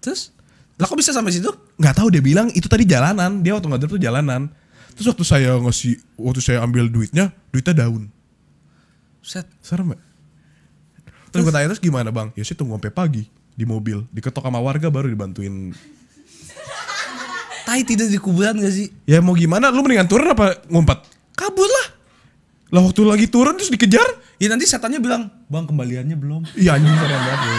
Terus? Lah kok bisa sampai situ? Gak tahu dia bilang itu tadi jalanan. Dia waktu ngadep tuh jalanan. Terus waktu saya ngasih, waktu saya ambil duitnya, duitnya daun. Set. Serem gak? Terus, terus gue tanya terus gimana bang? Ya sih tunggu sampai pagi di mobil. Diketok sama warga baru dibantuin. [LAUGHS] Tai tidak di kuburan gak sih? Ya mau gimana? Lu mendingan turun apa ngumpet? Kabur lah. Lah waktu lagi turun terus dikejar Ya nanti setannya bilang, "Bang, kembaliannya belum." Iya anjing keren banget. [LAUGHS]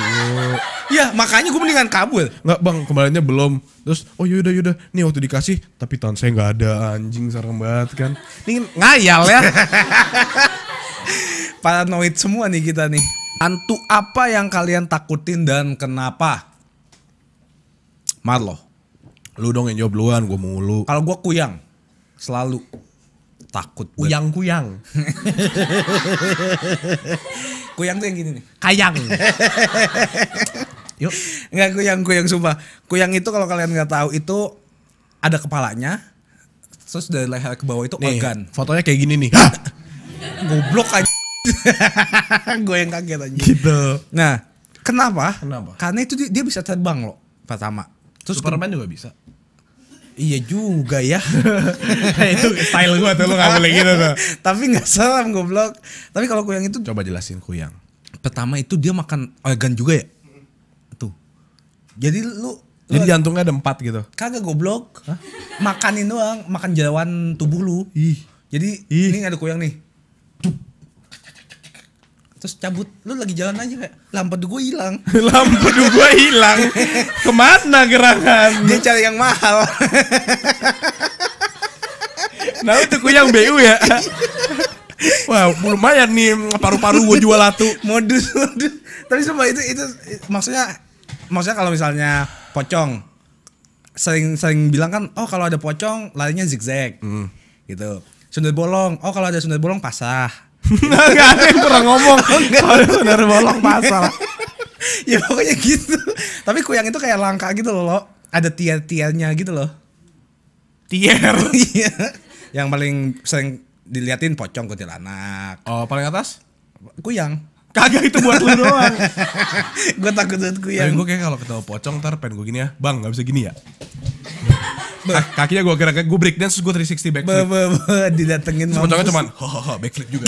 Iya, makanya gue mendingan kabur. Enggak, Bang, kembaliannya belum. Terus, "Oh yaudah yaudah, nih waktu dikasih, tapi tangan saya nggak ada anjing serem banget kan." Ini ngayal ya. [LAUGHS] Paranoid semua nih kita nih. Antu apa yang kalian takutin dan kenapa? Marlo. Lu dong yang jawab duluan, gue mulu. Kalau gue kuyang, selalu takut uyang kuyang [LAUGHS] kuyang tuh yang gini nih kayang [LAUGHS] yuk nggak kuyang kuyang sumpah kuyang itu kalau kalian nggak tahu itu ada kepalanya terus dari leher ke bawah itu nih, organ fotonya kayak gini nih [LAUGHS] goblok aja gue yang kaget aja gitu nah kenapa kenapa karena itu dia, dia bisa terbang loh pertama terus Superman juga bisa Iya juga ya. [LAUGHS] itu style gua tuh lu gak boleh gitu tuh. [LAUGHS] Tapi nggak salah goblok. Tapi kalau kuyang itu coba jelasin kuyang. Pertama itu dia makan organ juga ya? Tuh. Jadi lu jadi jantungnya ada empat gitu. Kagak goblok. Hah? Makanin doang, makan jalan tubuh lu. Ih. Jadi Ih. ini ada kuyang nih terus cabut lu lagi jalan aja kayak lampu gue hilang [LAUGHS] lampu gue hilang kemana gerangan dia cari yang mahal nah itu yang bu ya Wah, lumayan nih paru-paru gue jual satu. modus, modus. Tapi semua itu itu maksudnya maksudnya kalau misalnya pocong sering-sering bilang kan, oh kalau ada pocong larinya zigzag. Hmm. Gitu. Sundel bolong. Oh kalau ada sundel bolong pasah Enggak ada yang pernah ngomong. Soalnya [LAUGHS] benar bolong pasal. [LAUGHS] ya pokoknya gitu. Tapi kuyang itu kayak langka gitu loh, lo. Ada tier-tiernya gitu loh. Tier. [LAUGHS] Iya. yang paling sering diliatin pocong kuntilanak. Oh, paling atas? Kuyang. Kagak itu buat lu doang. [LAUGHS] gue takut buat yang. Gue kayak kalau ketemu pocong ntar pengen gue gini ya. Bang gak bisa gini ya. K ah, kakinya gue gerak gue break dance gue 360 backflip. Be, be, be, didatengin mampus. pocongnya cuman ho, backflip juga.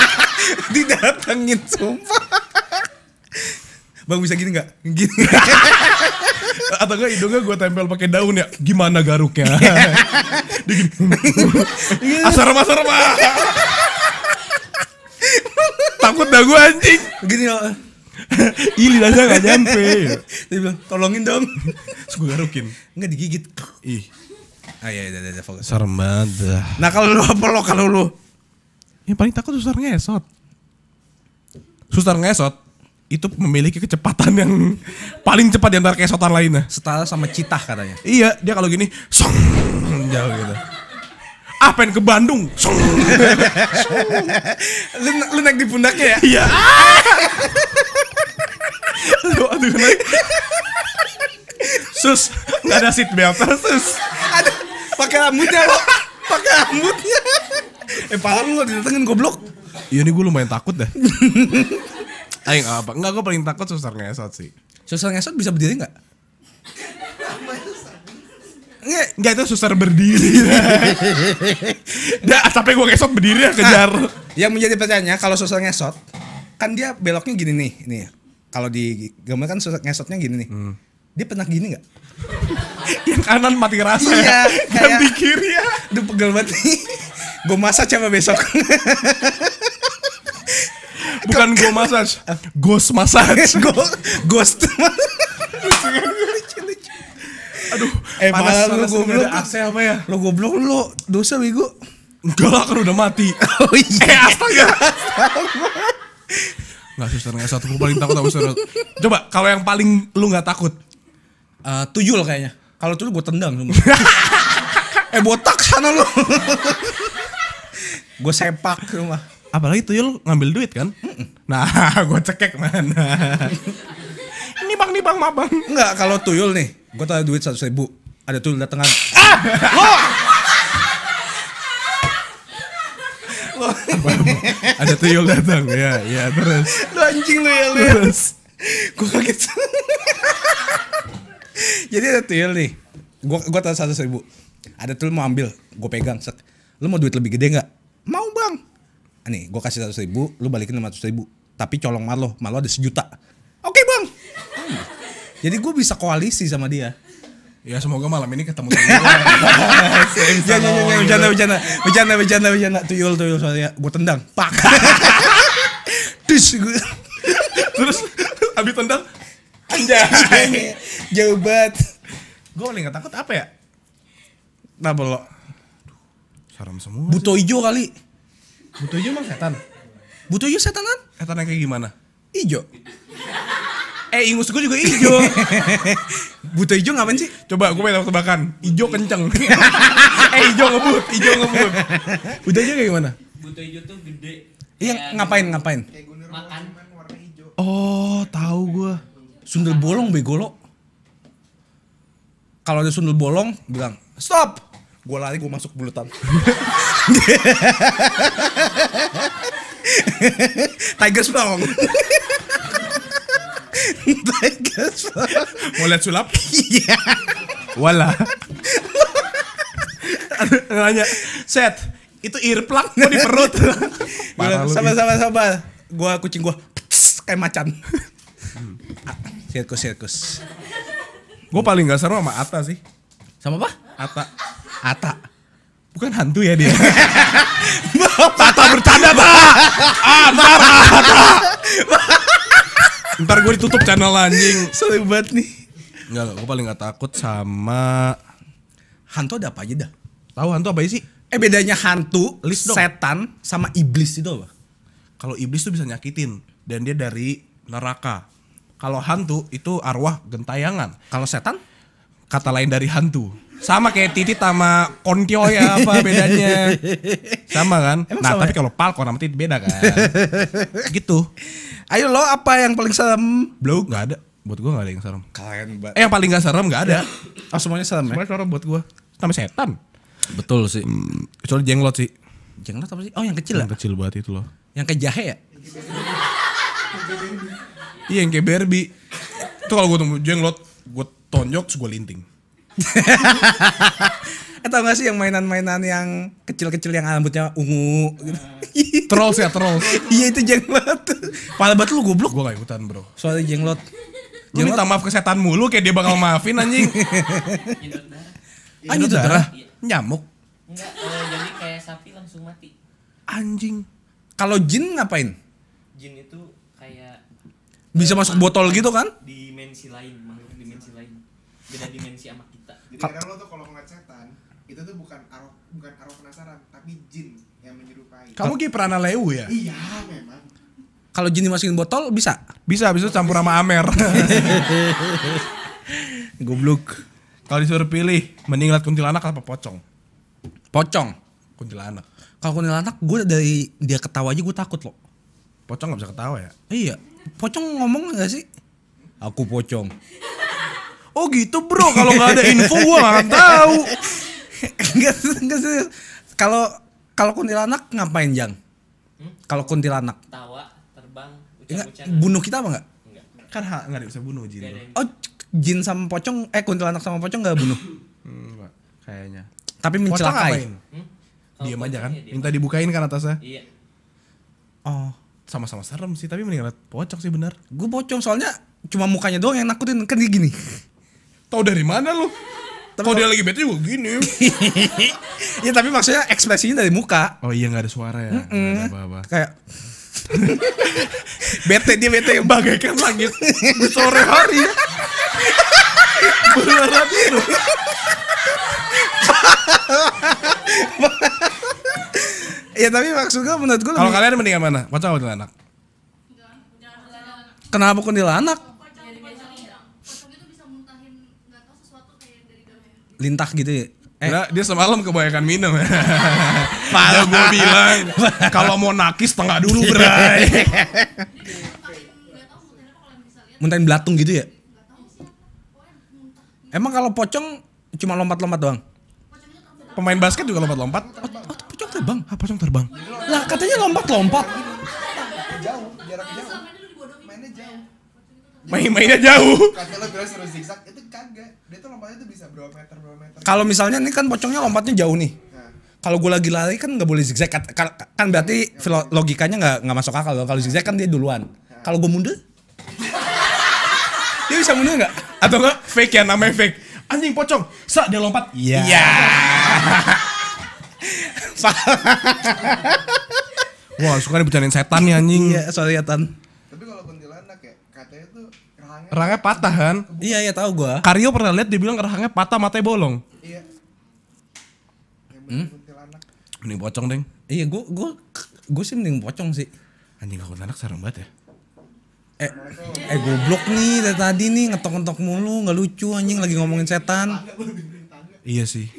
[LAUGHS] didatengin sumpah. Bang bisa gini gak? Gini. [LAUGHS] Atau gak hidungnya gue tempel pakai daun ya? Gimana garuknya? Dia gini. Iya. asar masar masar takut dah gue anjing gini loh Ili aja gak nyampe Dia bilang tolongin dong Terus [LAUGHS] gue garukin Enggak digigit Ih Ah iya iya iya, iya fokus Serem banget Nah kalau lu apa lo kalau lu Yang paling takut susar ngesot Susar ngesot itu memiliki kecepatan yang paling cepat di antara kesotan lainnya. Setara sama citah katanya. Iya, dia kalau gini, song, jauh gitu ah pengen ke Bandung [LAUGHS] lu, lu naik di pundaknya ya iya [LAUGHS] lu aduh naik sus nggak ada seat belt sus ada pakai rambutnya lo pakai rambutnya eh paham lu didatengin goblok iya nih gue lumayan takut deh. Ayo apa? Enggak, gue paling takut suster ngesot sih. Suster ngesot bisa berdiri nggak? Enggak, iya. itu susah berdiri. nggak sampai gua ngesot berdiri ya kejar. Nah, yang menjadi pertanyaannya kalau susah ngesot, kan dia beloknya gini nih, nih. Ya. Kalau di gambar kan susah ngesotnya gini nih. Hmm. Dia pernah gini nggak? [LAUGHS] yang kanan mati rasa ya? iya, [LAUGHS] ya. Kayak, yang di kiri ya. Duh pegel banget nih. Gue masak coba besok. Bukan gue masak, ghost massage. [LAUGHS] ghost ghost aduh eh panas lu goblok ada AC apa ya lu goblok lu dosa bego enggak lah kan udah mati [LAUGHS] oh iya eh astaga [LAUGHS] Enggak susah nggak satu gue paling takut sama coba kalau yang paling lu nggak takut uh, tuyul kayaknya kalau tuyul gue tendang semua [LAUGHS] eh botak sana lu gue sepak rumah apalagi tuyul ngambil duit kan nah gue cekek mana ini bang ini bang bang nggak kalau tuyul nih Gue taruh duit satu ribu. Ada tuh datang. Ah, lo. lo. ada tuyul datang ya ya terus lu anjing lu ya lu ya. terus gue kaget jadi ada tuyul nih gue gue taruh satu ribu ada tuh mau ambil gue pegang sek lu mau duit lebih gede nggak mau bang ah, nih gue kasih satu ribu lo balikin lima ratus ribu tapi colong malo malo ada sejuta oke okay, bang jadi gue bisa koalisi sama dia. Ya semoga malam ini ketemu Jangan [LAUGHS] ya, ya, ya, jangan bercanda bercanda bercanda bercanda bercanda tuyul tuyul soalnya gue tendang pak. [LAUGHS] Dis gue. Terus abis tendang anjay jauh banget. Gue paling gak takut apa ya? Nah, lo? Saram semua. Buto hijau kali. Buto hijau mah setan. Buto hijau setan kan? Setan yang kayak gimana? Ijo. Eh ingus gue juga hijau. [LAUGHS] Buta hijau ngapain sih? Coba gue pengen tebakan. Hijau kenceng. [LAUGHS] eh hijau ngebut, hijau ngebut. Buta hijau kayak gimana? Buta hijau tuh gede. Iya ngapain ngapain? Makan. Oh tahu gue. Sundel bolong bego Kalau ada sundel bolong bilang stop. Gue lari gue masuk bulutan. [LAUGHS] Tigers Strong. [LAUGHS] Mau lihat sulap? Iya. Wala. Nanya, set, itu earplug kok di perut. Sama-sama [LAUGHS] sama. Gua kucing gua kayak macan. Hmm. Sirkus sirkus. Gue paling gak seru sama Ata sih. Sama apa? Ata. Ata. Bukan hantu ya dia. [LAUGHS] Tata bercanda, Pak. Ata, ah, Ata. Ntar gue ditutup channel anjing. Soalnya banget nih. Enggak, gue paling gak takut sama... Hantu ada apa aja dah? Tahu hantu apa aja sih? Eh bedanya hantu, List dong. setan, sama iblis itu apa? Kalau iblis tuh bisa nyakitin. Dan dia dari neraka. Kalau hantu itu arwah gentayangan. Kalau setan? Kata lain dari hantu. Sama kayak titit sama kontio ya apa bedanya. Sama kan? Emang nah, sama tapi ya? kalau palco sama titit beda kan. [LAUGHS] gitu. Ayo lo apa yang paling serem? Blow nggak ada. Buat gua nggak ada yang serem. Kalian Eh yang paling nggak serem nggak ada. oh semuanya serem ya? semuanya ya? buat gua. sama setan. Betul sih. Hmm, jenglot sih. Jenglot apa sih? Oh yang kecil yang lah. Ya? kecil buat itu loh. Yang kayak jahe ya? iya yang kayak berbi Itu kalau gua temu jenglot, gua tonjok terus gue linting. Atau eh, gak sih yang mainan-mainan yang kecil-kecil yang rambutnya ungu gitu. Hmm. trolls ya trolls. Iya itu jenglot. Pala batu lu goblok. Gua gak ikutan, Bro. Soalnya jenglot. Lu jenglot. minta maaf ke mulu kayak dia bakal maafin anjing. Anjing itu darah. Nyamuk. Enggak, eh, jadi kayak sapi langsung mati. Anjing. Kalau jin ngapain? Jin itu kayak bisa masuk botol gitu kan? Dimensi lain, makhluk dimensi lain. Beda dimensi sama jadi lo tuh kalau ngeliat setan itu tuh bukan arwah bukan arwah penasaran tapi jin yang menyerupai kamu kayak pernah lewu ya iya memang kalau jin dimasukin botol bisa bisa bisa campur sama Amer [LAUGHS] goblok kalau disuruh pilih mending lihat kuntilanak apa pocong pocong kuntilanak kalau kuntilanak gue dari dia ketawa aja gue takut loh pocong gak bisa ketawa ya iya pocong ngomong gak sih aku pocong oh gitu bro kalau nggak ada info gue nggak tahu enggak sih kalau kalau kuntilanak ngapain jang hmm? kalau kuntilanak tawa terbang enggak bunuh kita apa nggak? enggak kan nggak bisa bunuh jin oh jin sama pocong eh kuntilanak sama pocong nggak bunuh hmm, kayaknya tapi mencelakai hmm? diam aja kan ya, minta dibukain kan atasnya iya oh sama-sama serem sih tapi mendingan pocong sih benar gue pocong soalnya cuma mukanya doang yang nakutin kan dia gini tau dari mana lu? Tapi kalau dia lagi bete juga gini. [LAUGHS] ya tapi maksudnya ekspresinya dari muka. Oh iya gak ada suara ya. Mm -mm. Ada apa-apa. Kayak [LAUGHS] bete dia bete yang bagaikan langit di sore hari. Beneran itu. [LAUGHS] ya tapi maksud gue menurut gue kalau lebih... kalian mendingan mana? Kocok atau anak? Kenapa anak? lintah gitu ya? Eh. Nah, dia semalam kebanyakan minum. Padahal [LAUGHS] gue bilang kalau mau nakis tengah dulu iya. berarti. Muntahin belatung gitu ya? Emang kalau pocong cuma lompat-lompat doang? Pemain basket juga lompat-lompat. Oh, oh, pocong terbang. Ah, pocong terbang. Lah katanya lompat-lompat. Main mainnya jauh. Kalau terus zigzag itu kagak dia tuh lompatnya tuh bisa berapa meter berapa meter kalau misalnya ini kan pocongnya lompatnya jauh nih nah. kalau gue lagi lari kan nggak boleh zigzag kan, kan, kan berarti ya. logikanya nggak nggak masuk akal kalau zigzag kan dia duluan nah. kalau gue mundur dia bisa mundur nggak atau enggak fake ya namanya fake anjing pocong sa dia lompat iya ya. [LAUGHS] wah suka dibicarain setan nih anjing iya sorry setan ya, rahangnya patah kan? Iya iya tahu gua. Karyo pernah lihat dia bilang rahangnya patah matanya bolong. Iya. Hmm? Mending pocong deng. Iya gua gua gua sih mending pocong sih. Anjing kau anak serem banget ya. Eh, eh blok nih dari tadi nih ngetok-ngetok mulu nggak lucu anjing lagi ngomongin setan. Iya sih.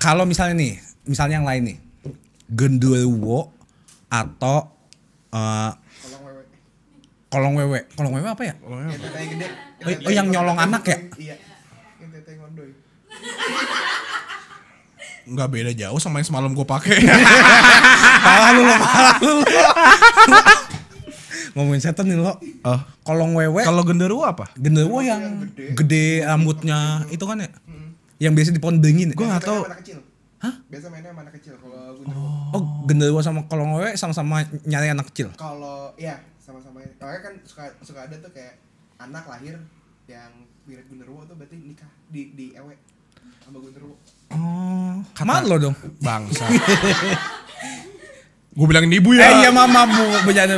Kalau misalnya nih, misalnya yang lain nih, genduwo atau uh, kolong wewe kolong wewe apa ya kolong wewe apa? oh, oh yang nyolong anak ya iya yang tete nggak beda jauh sama yang semalam gue pakai parah [LAUGHS] lu lo lu ngomongin setan nih lo uh, kolong wewe kalau genderuwo apa genderuwo yang, yang gede, gede rambutnya itu kan ya hmm. yang biasa di pohon beringin ya? gue nggak tahu Hah? Biasa mainnya sama anak kecil kalau oh. genderuwo. Oh, oh genderuwo sama kolong wewe sama-sama nyari anak kecil. Kalau ya, sama-sama makanya kan suka suka ada tuh kayak anak lahir yang mirip Gunderwo tuh berarti nikah di di ewe sama Gunderwo oh kamar lo dong bangsa [LAUGHS] gue bilangin ibu ya eh, iya mama bu bercanda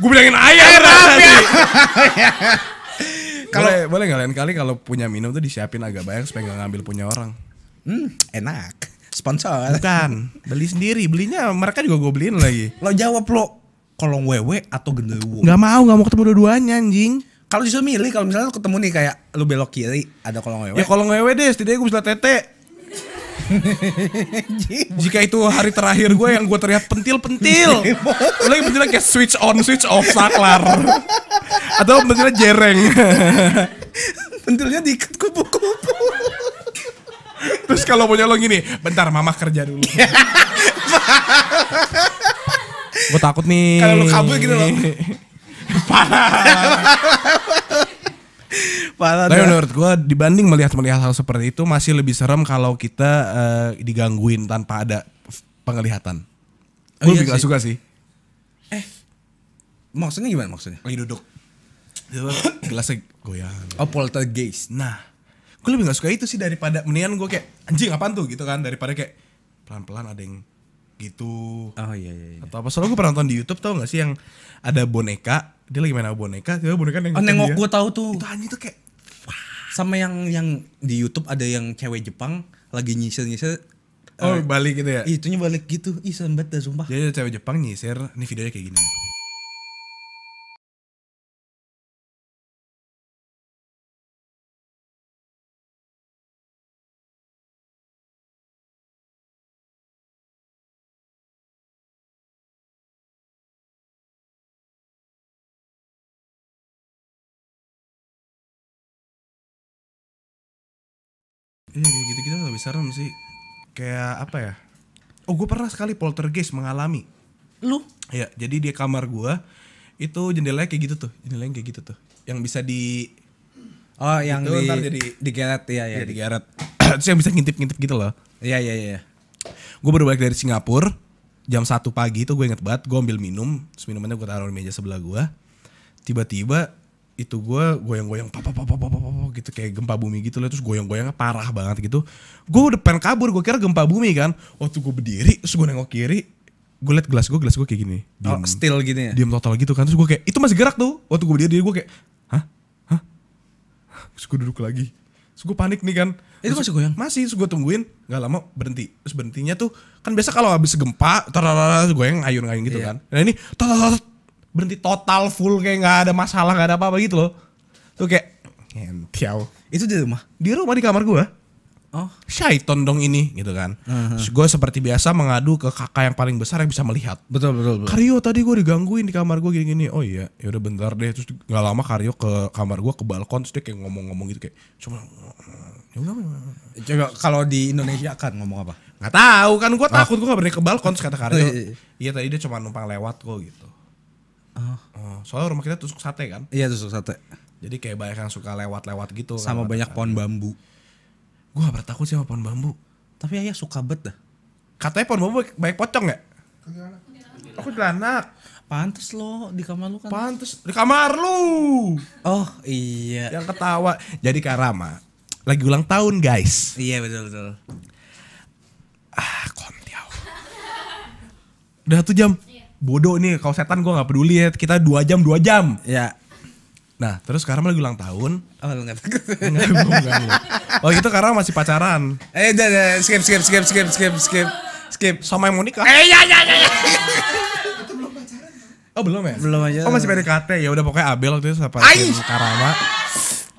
gue bilangin ayah eh, ya [LAUGHS] kalau boleh, boleh nggak lain kali kalau punya minum tuh disiapin agak banyak supaya nggak ngambil punya orang hmm, enak sponsor bukan beli sendiri belinya mereka juga gue beliin lagi lo jawab lo kolong wewe atau genderuwo? Gak mau, gak mau ketemu dua-duanya anjing. Kalau disuruh milih, kalau misalnya lu ketemu nih kayak lu belok kiri ada kolong wewe. Ya kolong wewe deh, setidaknya gue bisa tete. [LAUGHS] Jika itu hari terakhir gue yang gue terlihat pentil-pentil. [LAUGHS] Lu lagi pentilnya kayak switch on, switch off, saklar. Atau pentilnya jereng. [LAUGHS] pentilnya diikat kupu-kupu. Terus kalau punya lo gini, bentar mama kerja dulu. Gue takut nih. Kalau lu kabur gitu loh. [LAUGHS] Parah. Parah. Tapi menurut gue dibanding melihat-melihat hal seperti itu masih lebih serem kalau kita uh, digangguin tanpa ada penglihatan. Gue oh, iya gak suka sih. Eh, maksudnya gimana maksudnya? Lagi duduk. Gelasnya goyang. Oh poltergeist. Nah, gue lebih gak suka itu sih daripada mendingan gue kayak anjing apaan tuh gitu kan daripada kayak pelan-pelan ada yang gitu. Oh iya iya. iya. Atau apa? Soalnya gue pernah nonton di YouTube tau gak sih yang ada boneka, dia lagi main boneka, oh, dia boneka yang Oh, nengok gue tahu tuh. Itu anjing tuh kayak wah. sama yang yang di YouTube ada yang cewek Jepang lagi nyisir-nyisir Oh, uh, balik gitu ya. Itunya balik gitu. Ih, sembet dah sumpah. Jadi cewek Jepang nyisir, ini videonya kayak gini. Nih. Iya kayak gitu kita lebih serem sih. Kayak apa ya? Oh gue pernah sekali poltergeist mengalami. Lu? Ya jadi di kamar gue itu jendelanya kayak gitu tuh, jendelanya kayak gitu tuh, yang bisa di Oh yang gitu, di, jadi digeret ya ya. digeret. [CLEARS THROAT] Terus yang bisa ngintip-ngintip gitu loh. Iya iya iya. Gue baru balik dari Singapura jam satu pagi itu gue inget banget gue ambil minum, terus minumannya gue taruh di meja sebelah gue. Tiba-tiba itu gue goyang-goyang papa papa papa papa gitu kayak gempa bumi gitu loh terus goyang-goyangnya parah banget gitu gue udah pengen kabur gue kira gempa bumi kan waktu gue berdiri terus gue nengok kiri gue liat gelas gue gelas gue kayak gini oh, diem, oh, still gitu ya diem total gitu kan terus gue kayak itu masih gerak tuh waktu gue berdiri gue kayak hah hah terus gue duduk lagi terus gue panik nih kan itu masih goyang masih terus gue tungguin nggak lama berhenti terus berhentinya tuh kan biasa kalau habis gempa terus goyang ayun ayun gitu yeah. kan nah ini berhenti total full kayak nggak ada masalah nggak ada apa-apa gitu loh tuh kayak entiau itu di rumah di rumah di kamar gua oh syaiton tondong ini gitu kan uh-huh. gue seperti biasa mengadu ke kakak yang paling besar yang bisa melihat betul betul, betul. Karyo tadi gue digangguin di kamar gue gini-gini oh iya ya udah bentar deh terus nggak lama kario ke kamar gue ke balkon terus dia kayak ngomong-ngomong gitu kayak cuma ya ya coba kalau di Indonesia kan ngomong apa nggak tahu kan gue ah. takut oh. gue gak berani ke balkon kata Karyo oh, iya, iya. iya tadi dia cuma numpang lewat kok gitu Ah. Eh, soalnya rumah kita tusuk sate kan. Iya tusuk sate. Jadi kayak banyak yang suka lewat-lewat gitu. Kan, sama kan, banyak pohon bambu. Gue gak pernah takut sih sama pohon bambu. Tapi ayah suka bet dah. Katanya pohon bambu banyak pocong ya Aku anak. Pantes lo di kamar lu kan. Pantes di kamar lu. Oh iya. Yang ketawa. Jadi Karama lagi ulang tahun guys. Iya betul betul. Ah kontiau. Udah tuh jam bodoh nih kalau setan gue nggak peduli ya kita dua jam dua jam ya nah terus sekarang lagi ulang tahun oh lu nggak takut enggak, [LAUGHS] enggak, enggak. oh itu karena masih pacaran eh udah, udah skip skip skip skip skip skip skip sama yang mau nikah eh ya ya ya, ya. Oh belum ya? Belum aja. Oh masih PDKT ya udah pokoknya Abel waktu itu sama Karama.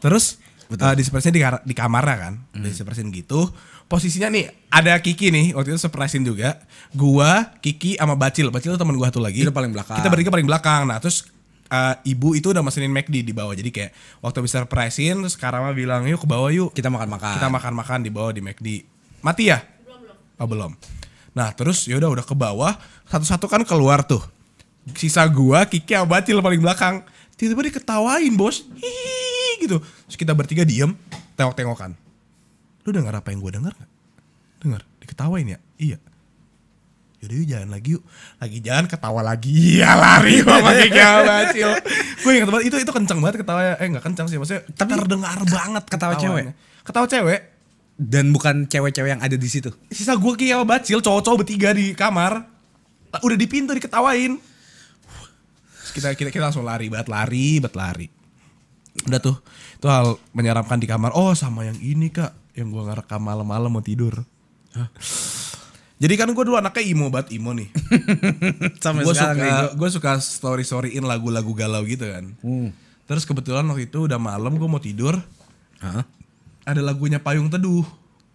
Terus Betul. Uh, dispersin di, di kamarnya kan. Hmm. Dispersin gitu posisinya nih ada Kiki nih waktu itu surprisein juga gua Kiki sama Bacil Bacil itu teman gua tuh lagi itu paling belakang kita bertiga paling belakang nah terus uh, ibu itu udah mesenin McD di bawah jadi kayak waktu bisa surprisein terus mah bilang yuk ke bawah yuk kita makan makan kita makan makan di bawah di McD mati ya belum oh, belum nah terus yaudah udah ke bawah satu-satu kan keluar tuh sisa gua Kiki sama Bacil paling belakang tiba-tiba diketawain bos Hihihi, gitu terus kita bertiga diem tengok-tengokan lu dengar apa yang gue dengar nggak dengar diketawain ya iya yaudah yuk jalan lagi yuk lagi jalan ketawa lagi iya lari gue pakai gel bacil gue ingat banget itu itu kenceng banget ketawa ya. eh nggak kenceng sih maksudnya tapi terdengar banget ketawa cewek ketawa cewek dan bukan cewek-cewek yang ada di situ sisa gue kia bacil cowok-cowok bertiga di kamar udah di pintu diketawain Terus kita kita kita langsung lari banget lari banget lari udah tuh itu hal menyeramkan di kamar oh sama yang ini kak yang eh, gue ngerekam malam-malam mau tidur. Jadi kan gue dulu anaknya emo banget emo nih. [LAUGHS] Sampai gua suka, Gue suka story storyin lagu-lagu galau gitu kan. Hmm. Terus kebetulan waktu itu udah malam gue mau tidur. Huh? Ada lagunya Payung Teduh.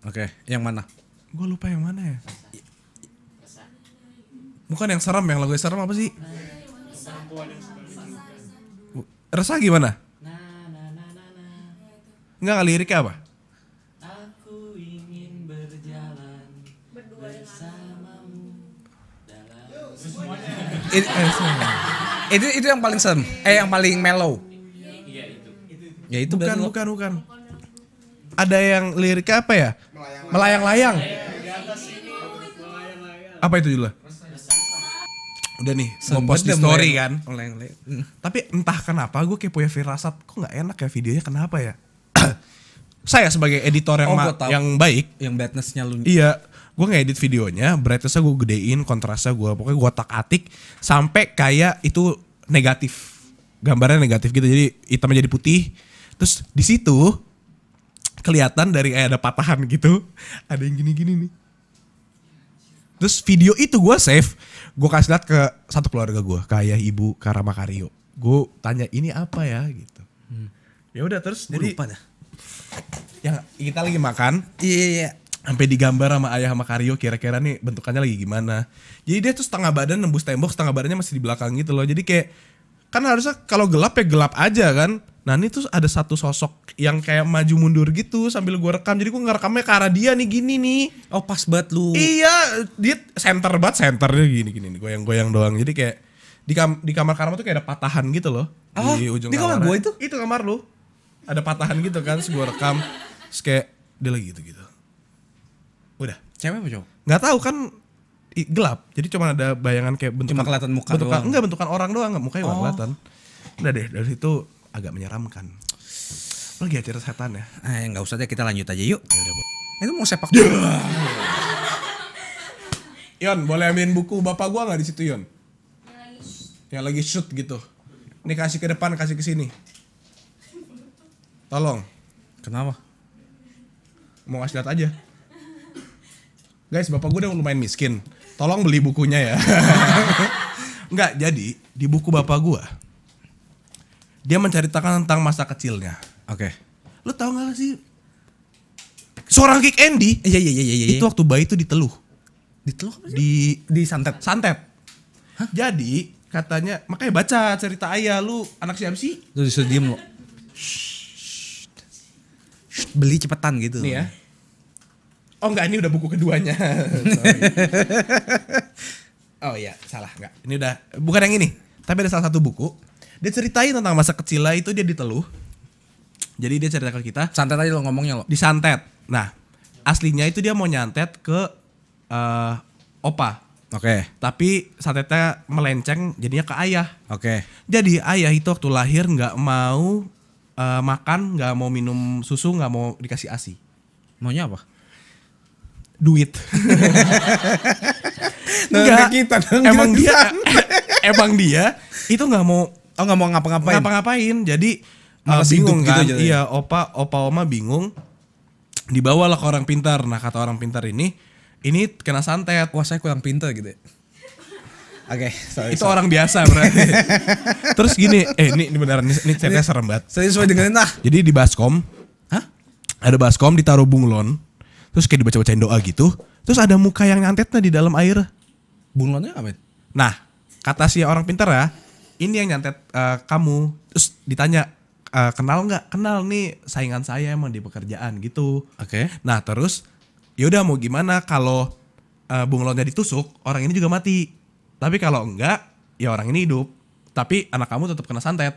Oke, okay. yang mana? Gue lupa yang mana ya. Bukan yang serem, yang lagu serem apa sih? Resah gimana? Enggak, liriknya apa? It, eh, itu itu yang paling serem. Eh yang paling mellow. Iya itu. Ya itu bukan bukan bukan. Ada yang liriknya apa ya? Melayang-layang. Apa itu judulnya? Udah nih, mau post di story kan. Hmm. Tapi entah kenapa gue kayak punya firasat kok nggak enak ya videonya kenapa ya? [CLEARS THROAT] Saya sebagai editor yang oh, yang baik, yang badnessnya lu. Iya, gue ngedit videonya brightnessnya gue gedein kontrasnya gue pokoknya gue tak atik sampai kayak itu negatif gambarnya negatif gitu jadi hitamnya jadi putih terus di situ kelihatan dari kayak ada patahan gitu ada yang gini-gini nih terus video itu gue save gue kasih lihat ke satu keluarga gue kayak ibu Kario gue tanya ini apa ya gitu hmm. ya udah terus gua jadi lupa dah. yang kita lagi makan iya iya, iya sampai digambar sama ayah sama Karyo kira-kira nih bentukannya lagi gimana. Jadi dia tuh setengah badan nembus tembok, setengah badannya masih di belakang gitu loh. Jadi kayak kan harusnya kalau gelap ya gelap aja kan. Nah ini tuh ada satu sosok yang kayak maju mundur gitu sambil gua rekam. Jadi gua ngerekamnya ke arah dia nih gini nih. Oh pas banget lu. Iya dia center banget centernya gini gini goyang-goyang doang. Jadi kayak di, kam di kamar Karma tuh kayak ada patahan gitu loh. Ah, di ujung di kamar gua itu? Itu kamar lu. Ada patahan gitu kan, gua rekam. Terus kayak dia lagi gitu gitu. Udah. Cewek apa cowok? Gak tahu kan gelap. Jadi cuma ada bayangan kayak bentuk cuma kelihatan muka bentukan, doang. Enggak bentukan orang doang, enggak mukanya oh. kelihatan. Udah deh, dari situ agak menyeramkan. Lo lagi acara setan ya? Eh, enggak usah deh, kita lanjut aja yuk. Ya udah, Itu mau sepak ya. bola. Yon, boleh ambilin buku bapak gua nggak di situ, Yon? Yang lagi shoot gitu. Ini kasih ke depan, kasih ke sini. Tolong. Kenapa? Mau kasih lihat aja guys bapak gue udah lumayan miskin tolong beli bukunya ya [LAUGHS] nggak jadi di buku bapak gue dia menceritakan tentang masa kecilnya oke okay. lu tau gak sih seorang kick Andy eh, iya, iya iya iya iya itu waktu bayi itu diteluh diteluh di di santet santet Hah? jadi katanya makanya baca cerita ayah lu anak siapa sih lu disuruh diem lo. beli cepetan gitu nih ya Oh enggak, ini udah buku keduanya. oh iya, salah enggak. Ini udah bukan yang ini, tapi ada salah satu buku. Dia ceritain tentang masa kecilnya itu dia diteluh. Jadi dia cerita ke kita. Santet aja lo ngomongnya lo. Disantet. Nah, aslinya itu dia mau nyantet ke uh, opa. Oke. Okay. Tapi santetnya melenceng jadinya ke ayah. Oke. Okay. Jadi ayah itu waktu lahir nggak mau uh, makan, nggak mau minum susu, nggak mau dikasih ASI. Maunya apa? duit. [LAUGHS] Enggak, kita, emang dia, emang dia itu nggak mau oh nggak mau ngapa-ngapain. Ngapa-ngapain. Jadi uh, bingung gitu kan. iya, opa opa oma bingung. Dibawalah ke orang pintar. Nah, kata orang pintar ini, ini kena santet. Wah, saya kurang pintar gitu. Ya. Oke, okay, itu sorry. orang biasa berarti. Terus gini, eh ini, ini beneran ini, ini ceritanya serem banget. Saya sesuai dengerin lah. Jadi di Baskom, hah? Ada Baskom ditaruh bunglon terus kayak dibaca-bacain doa gitu terus ada muka yang nyantetnya di dalam air Bunglonnya apa nah kata si orang pintar ya ini yang nyantet uh, kamu terus ditanya uh, kenal nggak kenal nih saingan saya emang di pekerjaan gitu oke okay. nah terus yaudah mau gimana kalau uh, bunglonnya ditusuk orang ini juga mati tapi kalau enggak ya orang ini hidup tapi anak kamu tetap kena santet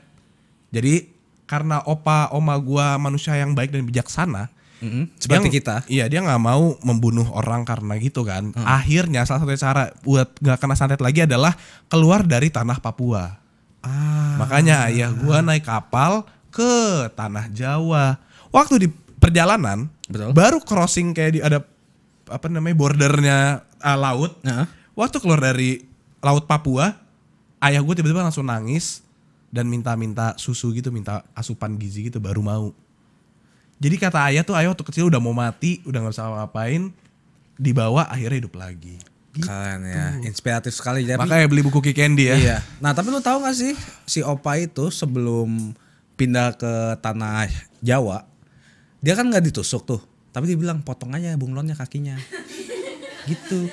jadi karena opa oma gua manusia yang baik dan bijaksana Mm-hmm. Seperti dia, kita. Iya, dia nggak mau membunuh orang karena gitu kan. Hmm. Akhirnya salah satu cara buat nggak kena santet lagi adalah keluar dari tanah Papua. Ah. Makanya ayah gua naik kapal ke tanah Jawa. Waktu di perjalanan Betul. baru crossing kayak di ada apa namanya bordernya uh, laut. Uh-huh. Waktu keluar dari laut Papua, ayah gue tiba-tiba langsung nangis dan minta-minta susu gitu, minta asupan gizi gitu baru mau. Jadi kata ayah tuh ayah waktu kecil udah mau mati, udah gak usah ngapain, dibawa akhirnya hidup lagi. Gitu. Kalian ya, inspiratif sekali. Jadi, Makanya beli buku Kick Candy ya. Iya. Nah tapi lu tau gak sih si Opa itu sebelum pindah ke tanah Jawa, dia kan gak ditusuk tuh. Tapi dibilang bilang potong aja bunglonnya kakinya. [LAUGHS] gitu.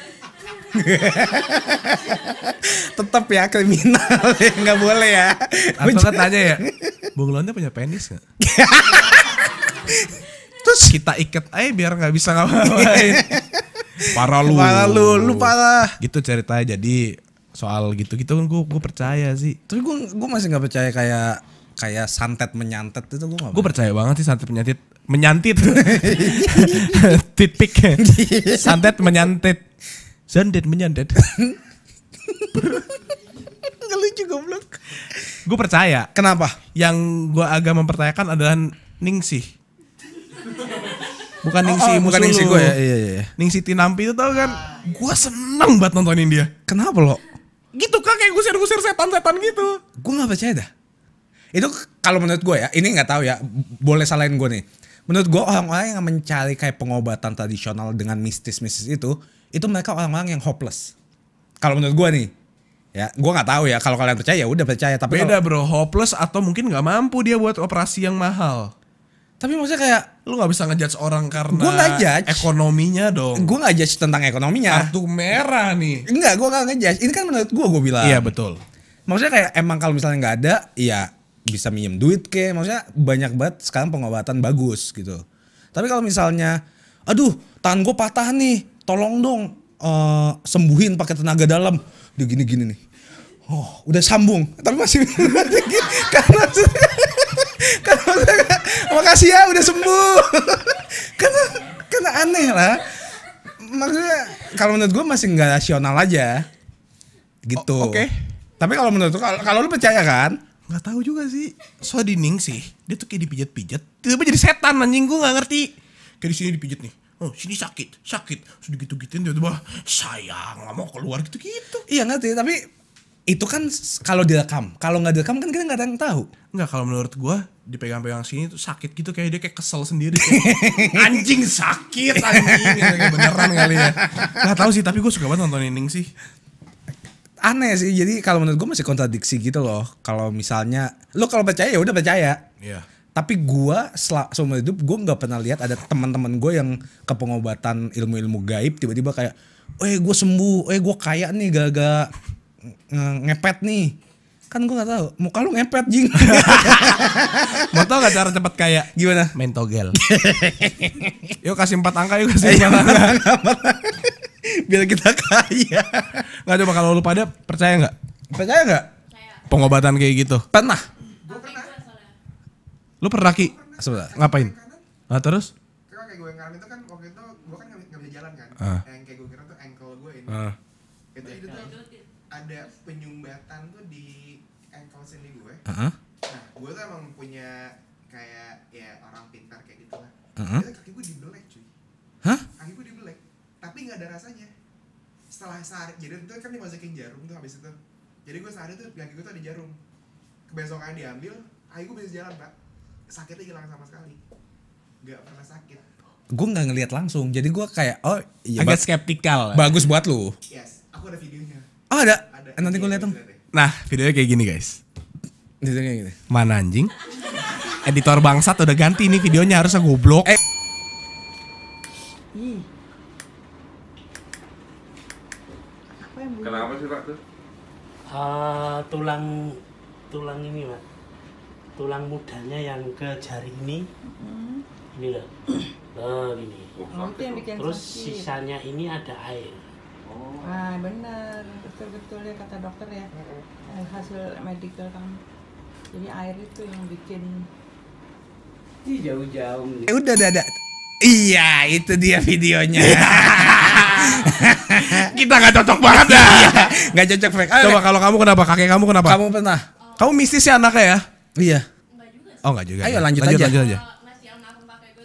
[LAUGHS] Tetap ya kriminal, [LAUGHS] gak boleh ya. Atau kan tanya ya, bunglonnya punya penis gak? Terus kita ikat aja biar nggak bisa ngapain iya. para lu. Para lu, lu parah. Gitu ceritanya. Jadi soal gitu-gitu gue kan gue percaya sih. Tapi gue gue masih nggak percaya kayak kayak santet menyantet itu gue gak Gue percaya banget sih santet menyantet menyantet. [LAUGHS] Titik. santet menyantet. Zandet menyantet. Gak goblok. Gue percaya. Kenapa? Yang gue agak mempertanyakan adalah Ning sih. Bukan Ningsi oh, oh, bukan Ningsi gue ya. Iya, iya, iya. Ningsi Tinampi itu tau kan. Gue seneng banget nontonin dia. Kenapa lo? Gitu kan kayak gusir-gusir setan-setan gitu. Gue gak percaya dah. Itu kalau menurut gue ya, ini gak tahu ya, boleh salahin gue nih. Menurut gue orang-orang yang mencari kayak pengobatan tradisional dengan mistis-mistis itu, itu mereka orang-orang yang hopeless. Kalau menurut gue nih, ya gue nggak tahu ya kalau kalian percaya ya udah percaya tapi beda kalo... bro hopeless atau mungkin nggak mampu dia buat operasi yang mahal tapi maksudnya kayak lu nggak bisa ngejudge orang karena gua gak ekonominya dong. Gue nggak judge tentang ekonominya. Kartu merah nih. Enggak, gue nggak ngejudge. Ini kan menurut gue gue bilang. Iya betul. Maksudnya kayak emang kalau misalnya nggak ada, ya bisa minjem duit ke. Maksudnya banyak banget sekarang pengobatan bagus gitu. Tapi kalau misalnya, aduh tangan gue patah nih, tolong dong uh, sembuhin pakai tenaga dalam. Dia gini-gini nih. Oh, udah sambung, tapi masih [LAUGHS] karena kan makasih ya udah sembuh kan kan aneh lah maksudnya kalau menurut gue masih nggak rasional aja gitu oh, oke okay. tapi kalau menurut kalau lu percaya kan nggak tahu juga sih so dining sih dia tuh kayak dipijat-pijat tiba-tiba jadi setan anjing gue nggak ngerti kayak di sini dipijat nih oh sini sakit sakit sudah gitu gituin tuh tiba sayang nggak mau keluar gitu gitu iya ngerti tapi itu kan kalau direkam kalau nggak direkam kan kita nggak ada yang tahu nggak kalau menurut gue dipegang-pegang sini tuh sakit gitu kayak dia kayak kesel sendiri kayak, anjing sakit anjing gitu, beneran kali ya nggak tahu sih tapi gue suka banget nonton Nining sih aneh sih jadi kalau menurut gue masih kontradiksi gitu loh kalau misalnya lo kalau percaya ya udah percaya Iya. tapi gue selama hidup gue nggak pernah lihat ada teman-teman gue yang ke pengobatan ilmu-ilmu gaib tiba-tiba kayak eh gue sembuh eh gue kaya nih gak-gak ngepet nih kan gue nggak tahu muka lu ngepet jing [LAUGHS] mau tau gak cara cepet kayak gimana main togel [LAUGHS] yuk kasih empat angka yuk kasih [LAUGHS] empat angka biar kita kaya nggak coba kalau lu pada percaya nggak percaya nggak pengobatan kayak gitu pernah lu pernah ki sebentar ngapain nah terus kayak gue yang itu kan waktu itu gue kan nggak bisa jalan kan ah. yang kayak gue kira tuh ankle gue ini ah. itu itu ada penyumbatan tuh di ankle sini gue. Uh -huh. Nah, gue tuh emang punya kayak ya orang pintar kayak gitu lah. Uh -huh. Jadi kaki gue dibelek cuy. Hah? Kaki gue dibelek, tapi nggak ada rasanya. Setelah sehari, jadi itu kan dimasukin jarum tuh habis itu. Jadi gue sehari tuh kaki gue tuh ada jarum. Kebesokan diambil, kaki gue bisa jalan pak. Sakitnya hilang sama sekali. Gak pernah sakit. Gue nggak ngelihat langsung, jadi gue kayak oh iya. Agak skeptikal. Bagus buat lu. Yes, aku ada videonya. Oh ada. ada. Eh, nanti gue lihat dong. Nah videonya kayak gini guys. Videonya kayak gini. Mana anjing? Editor bangsat udah ganti nih videonya harusnya goblok. Eh. Kenapa sih pak tuh? Uh, tulang tulang ini pak. Tulang mudanya yang ke jari ini. Hmm. Ini loh. Oh, [CLEARS THROAT] gini. Oh, Terus sisanya ini ada air oh. nah benar betul-betul ya kata dokter ya hmm. hasil medical kamu jadi air itu yang bikin jauh-jauh eh, udah dadah iya itu dia videonya [LAUGHS] kita nggak cocok banget ya nggak cocok Frank coba kalau kamu kenapa kakek kamu kenapa kamu pernah kamu mistis ya anaknya ya iya Oh enggak juga. Ayo ya? lanjut, aja. Lanjut aja.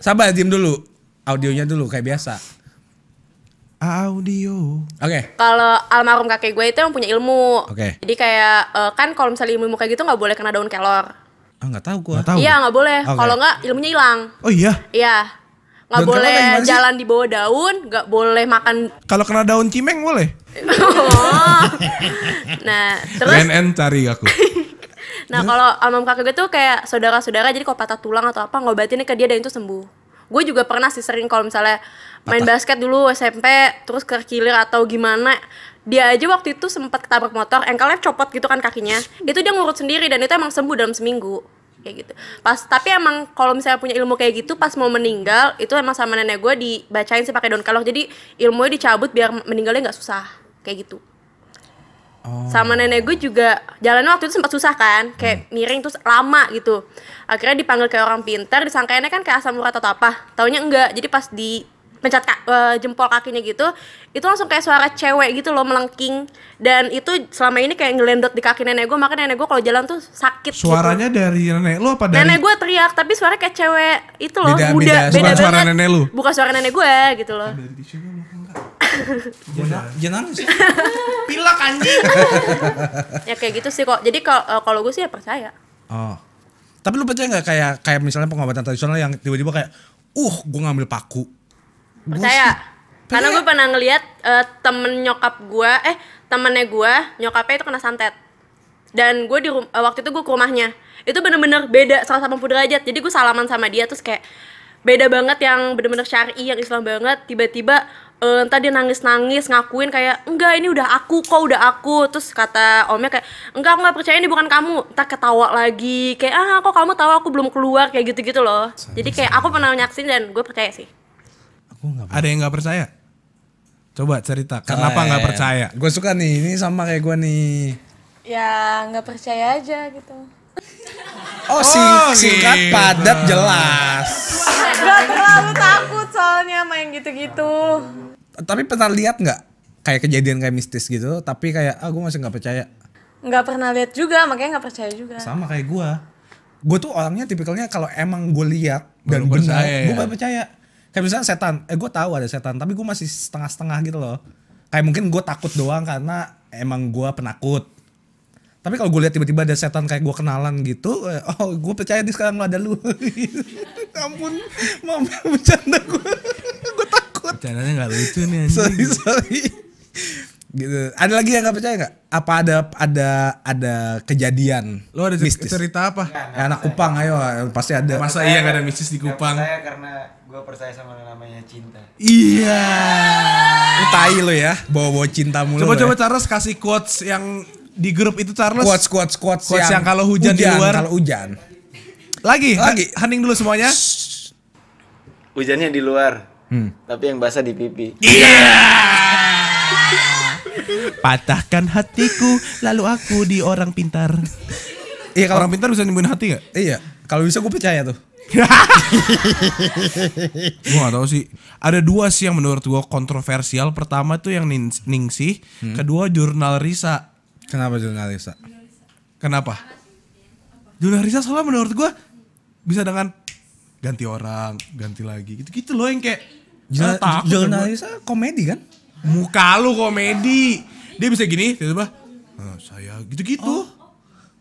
Sabar, diem dulu. Audionya dulu kayak biasa audio. Oke. Okay. Kalau almarhum kakek gue itu yang punya ilmu. Oke. Okay. Jadi kayak uh, kan kalau misalnya ilmu kayak gitu nggak boleh kena daun kelor. Ah nggak tahu gue. Iya nggak boleh. Okay. Kalau nggak ilmunya hilang. Oh iya. Iya. Nggak boleh jalan di bawah daun, nggak boleh makan. Kalau kena daun cimeng boleh. oh. [LAUGHS] nah terus. NN cari aku. [LAUGHS] nah kalau almarhum kakek gue tuh kayak saudara-saudara jadi kalau patah tulang atau apa ngobatinnya ke dia dan itu sembuh. Gue juga pernah sih sering kalau misalnya main basket dulu SMP terus ke kerkilir atau gimana dia aja waktu itu sempat ketabrak motor engkelnya copot gitu kan kakinya itu dia ngurut sendiri dan itu emang sembuh dalam seminggu kayak gitu pas tapi emang kalau misalnya punya ilmu kayak gitu pas mau meninggal itu emang sama nenek gue dibacain sih pakai daun kelor jadi ilmunya dicabut biar meninggalnya nggak susah kayak gitu oh. sama nenek gue juga jalannya waktu itu sempat susah kan kayak hmm. miring terus lama gitu akhirnya dipanggil kayak orang pintar disangkainnya kan kayak asam urat atau apa taunya enggak jadi pas di pencet ka, uh, jempol kakinya gitu itu langsung kayak suara cewek gitu loh melengking dan itu selama ini kayak ngelendot di kaki nenek gue makanya nenek gue kalau jalan tuh sakit gitu. suaranya gitu. dari nenek lo apa dari nenek gue teriak tapi suara kayak cewek itu loh beda, muda beda, beda, beda suara nenek lu bukan suara nenek gue gitu loh jangan [LAUGHS] nangis [LAUGHS] pilak anjing ya kayak gitu sih kok jadi kalau eh, kalau gue sih ya percaya oh tapi lu percaya nggak kayak kayak misalnya pengobatan tradisional yang tiba-tiba kayak uh gue ngambil paku Percaya. Karena gue pernah ngeliat uh, temen nyokap gue, eh temennya gue, nyokapnya itu kena santet. Dan gue di uh, waktu itu gue ke rumahnya. Itu bener-bener beda salah 180 derajat. Jadi gue salaman sama dia terus kayak beda banget yang bener-bener syari yang Islam banget tiba-tiba uh, eh, entah dia nangis-nangis ngakuin kayak enggak ini udah aku kok udah aku terus kata omnya kayak enggak aku nggak percaya ini bukan kamu entah ketawa lagi kayak ah kok kamu tahu aku belum keluar kayak gitu-gitu loh jadi kayak aku pernah nyaksin dan gue percaya sih gak ada yang nggak percaya coba cerita kenapa nggak eh, percaya gue suka nih ini sama kayak gue nih ya nggak percaya aja gitu oh, oh sing singkat gitu. padat jelas gak terlalu takut soalnya main gitu-gitu tapi pernah lihat nggak kayak kejadian kayak mistis gitu tapi kayak ah gue masih nggak percaya nggak pernah lihat juga makanya nggak percaya juga sama kayak gue gue tuh orangnya tipikalnya kalau emang gue lihat dan benar gue ya. percaya kayak misalnya setan eh gue tahu ada setan tapi gue masih setengah-setengah gitu loh kayak mungkin gue takut doang karena emang gue penakut tapi kalau gue lihat tiba-tiba ada setan kayak gue kenalan gitu eh, oh gue percaya di sekarang ada lu [LAUGHS] ya ampun mau bercanda gue [LAUGHS] gue takut bercandanya nggak lucu nih sorry sorry gitu. Ada lagi yang gak percaya nggak? Apa ada ada ada kejadian? Lo ada mistis? cerita apa? Nggak, ya, anak Kupang ayo pasti ada. Masa iya nggak ada mistis di Kupang? Saya karena gue percaya sama namanya cinta. Iya. Utai lo ya, bawa-bawa cinta mulu. Coba coba ya. Charles kasih quotes yang di grup itu Charles. Quotes quotes quotes, quotes yang, yang kalau hujan, hujan di luar. Kalau hujan. Lagi, lagi. Hening dulu semuanya. Hujannya di luar. Hmm. Tapi yang basah di pipi. Iya. Yeah. Patahkan hatiku, lalu aku di orang pintar. Iya kalau orang pintar bisa nyembuhin hati gak? Iya, kalau bisa gue percaya tuh. [LAUGHS] gue gak tau sih Ada dua sih yang menurut gue kontroversial Pertama tuh yang ning Ningsih hmm. Kedua jurnal Risa Kenapa jurnal Risa? Kenapa? Jurnal Risa soalnya menurut gue Bisa dengan ganti orang, ganti lagi gitu-gitu loh yang kayak Jurnal, jurnal Risa komedi kan? Muka lu komedi. Dia bisa gini, tiba-tiba. Nah, saya gitu-gitu. Oh,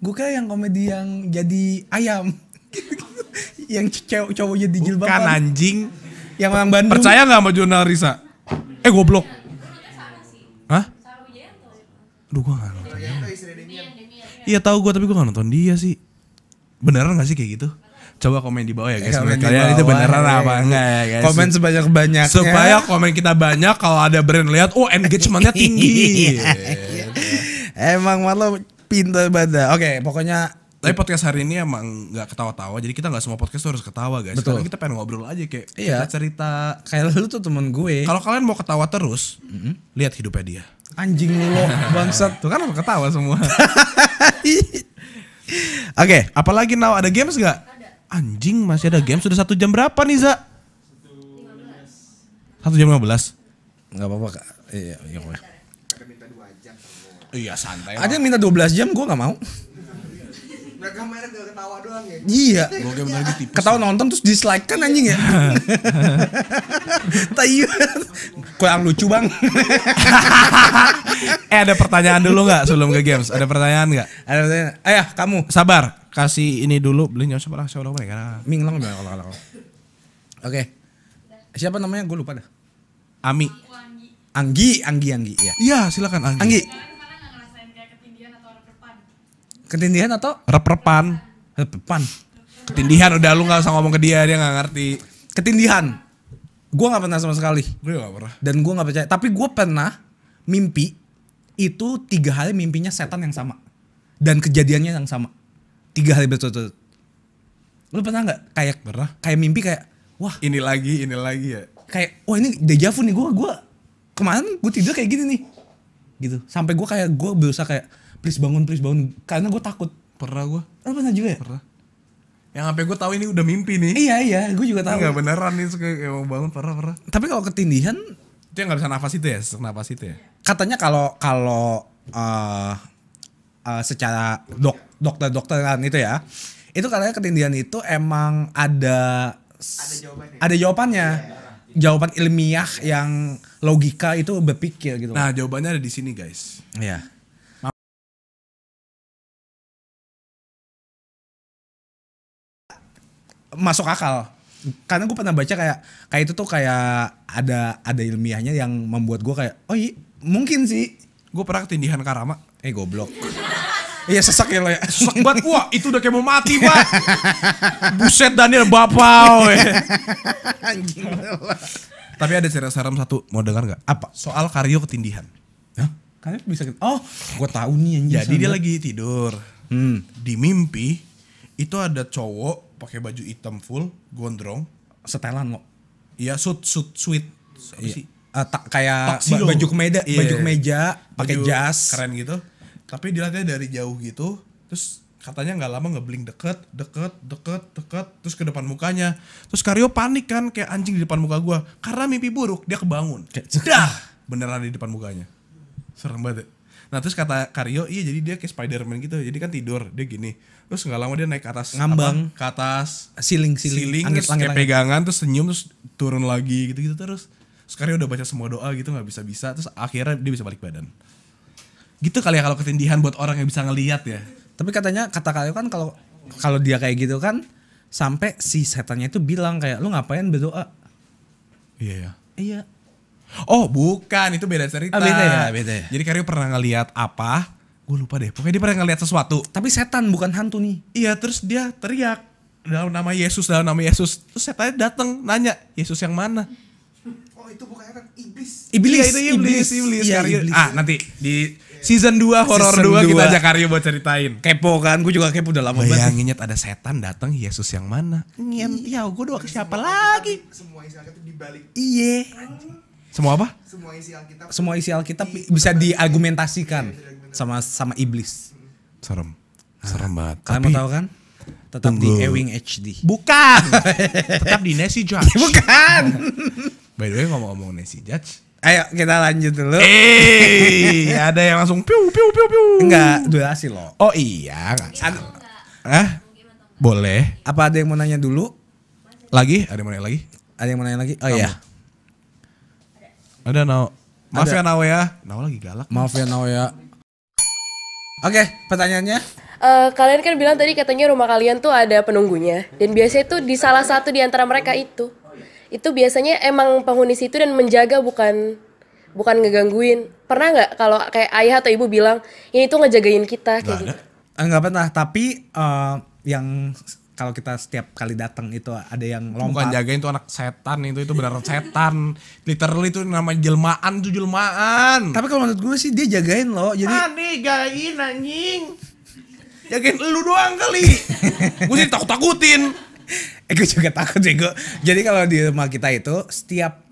gue kayak yang komedi yang jadi ayam. [LAUGHS] yang cowok cowok jadi jilbab kan anjing. Yang orang Bandung. Percaya nggak sama jurnal Risa? Eh goblok. Hah? Aduh gue gak nonton. Iya, iya tahu gue tapi gue gak nonton dia sih. Beneran gak sih kayak gitu? coba komen di bawah ya guys komen kalian itu beneran ya, apa iya. enggak ya guys komen sebanyak banyaknya supaya komen kita banyak kalau ada brand lihat oh engagementnya tinggi [LAUGHS] iya, iya. emang malah pintar banget oke pokoknya tapi podcast hari ini emang nggak ketawa-tawa, jadi kita nggak semua podcast tuh harus ketawa guys. Betul. Karena kita pengen ngobrol aja kayak iya. cerita. Kayak lu tuh temen gue. Kalau kalian mau ketawa terus, mm-hmm. lihat hidupnya dia. Anjing lu [LAUGHS] bangsat. tuh kan ketawa semua. [LAUGHS] Oke, okay, apalagi now ada games gak? Anjing masih ada game sudah satu jam berapa nih Za? Satu jam lima belas. Gak apa-apa kak. Iya, iya. Iya, iya santai. Aja minta dua belas jam, gue gak mau. Nah, Mereka main gak ketawa doang ya? Iya. Gue game benar gitu. Ketawa nonton terus dislike kan anjing ya? [LAUGHS] Tayu. yang lucu bang. [LAUGHS] eh ada pertanyaan dulu nggak sebelum ke games? Ada pertanyaan nggak? Ada pertanyaan. Ayah eh, kamu. Sabar kasih ini dulu beli nyampe sebelah sebelah karena Minglong udah kalau kalau. Oke. Siapa namanya? Gue lupa dah. Ami. Anggi, Anggi, Anggi, ya. Iya, silakan Anggi. Anggi. Ketindihan atau? Reprepan. Reprepan. Ketindihan udah lu nggak usah ngomong ke dia, dia nggak ngerti. Ketindihan. Gue nggak pernah sama sekali. Gue nggak pernah. Dan gue nggak percaya. Tapi gue pernah mimpi itu tiga hari mimpinya setan yang sama dan kejadiannya yang sama tiga hari berturut-turut lu pernah nggak kayak pernah kayak mimpi kayak wah ini lagi ini lagi ya kayak wah ini vu nih gue gue kemarin gue tidur kayak gini nih gitu sampai gue kayak gue berusaha kayak please bangun please bangun karena gue takut pernah gue lu pernah juga ya pernah yang sampai gue tahu ini udah mimpi nih iya iya gue juga tahu nggak beneran nih suka mau bangun pernah pernah tapi kalau ketindihan itu yang nggak bisa nafas itu ya sesak nafas itu ya katanya kalau kalau uh, uh, secara dok dokter-dokteran itu ya itu katanya ketindihan itu emang ada ada jawabannya, ada jawabannya. ya. jawaban ilmiah yang logika itu berpikir gitu nah jawabannya ada di sini guys Iya. masuk akal karena gue pernah baca kayak kayak itu tuh kayak ada ada ilmiahnya yang membuat gue kayak oh iya mungkin sih gue pernah ketindihan karama eh goblok Iya sesak ya lo ya. Sesak banget gua itu udah kayak mau mati pak. Buset Daniel bapau. Anjing. Tapi ada cerita seram satu mau dengar nggak? Apa? Soal karyo ketindihan. Hah? Karyo bisa Oh, gua tahu nih anjing. Jadi dia lagi tidur. Hmm. Di mimpi itu ada cowok pakai baju hitam full, gondrong, setelan lo. Iya, suit suit suit. Apa iya. sih? Uh, eh, tak kayak baju kemeja, yeah. baju kemeja, pakai jas, keren gitu tapi dilihatnya dari jauh gitu terus katanya nggak lama ngebling deket deket deket deket terus ke depan mukanya terus Karyo panik kan kayak anjing di depan muka gue karena mimpi buruk dia kebangun [LAUGHS] dah beneran di depan mukanya serem banget ya. nah terus kata Karyo iya jadi dia kayak Spiderman gitu jadi kan tidur dia gini terus nggak lama dia naik ke atas ngambang apa, ke atas siling siling, siling angit, terus kayak pegangan terus senyum terus turun lagi gitu gitu terus sekarang udah baca semua doa gitu nggak bisa bisa terus akhirnya dia bisa balik badan gitu kali ya kalau ketindihan buat orang yang bisa ngelihat ya tapi katanya kata kalian kan kalau kalau dia kayak gitu kan sampai si setannya itu bilang kayak lu ngapain berdoa iya yeah. iya oh bukan itu beda cerita ah, beda ya beda ya. jadi Karyo pernah ngelihat apa gue lupa deh pokoknya dia pernah ngelihat sesuatu tapi setan bukan hantu nih iya terus dia teriak dalam nama Yesus dalam nama Yesus terus setannya datang nanya Yesus yang mana oh itu bukannya kan iblis iblis iya, itu iblis iblis, iblis. Iya, iblis. ah nanti di Season 2 horor 2 kita ajak Aryo buat ceritain. Kepo kan, gue juga kepo udah lama banget. Bayanginnya ada setan datang Yesus yang mana? Ngian, iya. ya gue doa ke siapa lagi? Semua isi Alkitab dibalik. Iya. Semua apa? Semua isi Alkitab. Semua isi Alkitab bisa iya, diargumentasikan sama sama iblis. Serem. Ah, Serem banget. Kalian mau tahu kan? Tetap di Ewing HD. Bukan. [LAUGHS] Tetap di Nessie Judge. Bukan. By the way ngomong-ngomong Nessie Judge, Ayo kita lanjut dulu. Eh, [LAUGHS] ada yang langsung piu piu piu piu. Enggak, durasi loh. Oh iya, iya enggak. Hah? Boleh. Apa ada yang mau nanya dulu? Lagi? Ada yang mau nanya lagi? Ada yang mau nanya lagi? Oh iya. Ada Nao. Maaf ya Nao ya. Nao lagi galak. Maaf ya Nao ya. Oke, pertanyaannya? Uh, kalian kan bilang tadi katanya rumah kalian tuh ada penunggunya dan biasanya tuh di salah satu di antara mereka itu itu biasanya emang penghuni situ dan menjaga bukan bukan ngegangguin. Pernah nggak kalau kayak ayah atau ibu bilang ini tuh ngejagain kita kayak gitu? Enggak eh, pernah, tapi uh, yang kalau kita setiap kali datang itu ada yang lompat. Bukan jagain tuh anak setan itu itu benar setan. Literally itu nama jelmaan tuh jelmaan. Tapi kalau menurut gue sih dia jagain loh. Jadi Ani jagain anjing. Jagain lu doang kali. [LAUGHS] gue sih takut-takutin eh [LAUGHS] gue juga takut sih gue. Jadi kalau di rumah kita itu setiap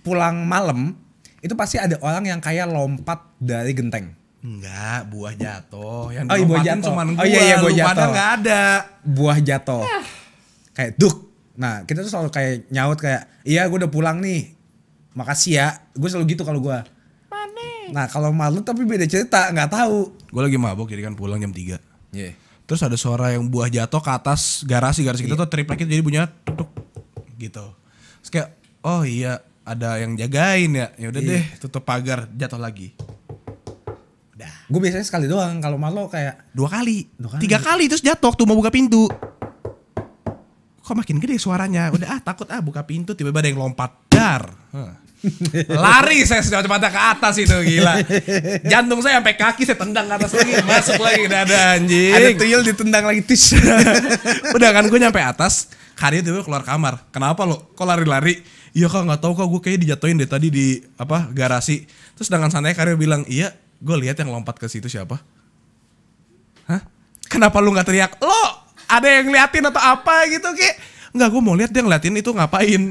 pulang malam itu pasti ada orang yang kayak lompat dari genteng. Enggak, buah jatuh. Yang oh, iya, buah jatuh. Cuman gua, oh iya, iya buah jatuh. Enggak ada. Buah jatuh. Ah. Kayak duk. Nah, kita tuh selalu kayak nyaut kayak, "Iya, gue udah pulang nih. Makasih ya." Gue selalu gitu kalau gue. Nah, kalau malu tapi beda cerita, nggak tahu. Gue lagi mabok jadi kan pulang jam 3. Iya. Yeah terus ada suara yang buah jatuh ke atas garasi garasi kita iya. tuh triplek jadi bunyinya tutup gitu terus kayak oh iya ada yang jagain ya ya udah iya. deh tutup pagar jatuh lagi udah gue biasanya sekali doang kalau malu kayak dua kali, dua kali. tiga kali terus jatuh tuh mau buka pintu kok makin gede suaranya udah ah takut ah buka pintu tiba-tiba ada yang lompat dar huh. Lari saya sudah cepatnya ke atas itu gila. Jantung saya sampai kaki saya tendang ke atas lagi, masuk lagi dada anjing. Ada tuyul ditendang lagi tis. [LAUGHS] Udah kan gue nyampe atas, Karir tiba keluar kamar. Kenapa lo? Kok lari-lari? Iya kok nggak tahu kok gue kayak dijatuhin deh tadi di apa garasi. Terus dengan santai Karya bilang iya gue lihat yang lompat ke situ siapa? Hah? Kenapa lu nggak teriak? Lo ada yang liatin atau apa gitu ki? nggak gue mau lihat dia ngeliatin itu ngapain.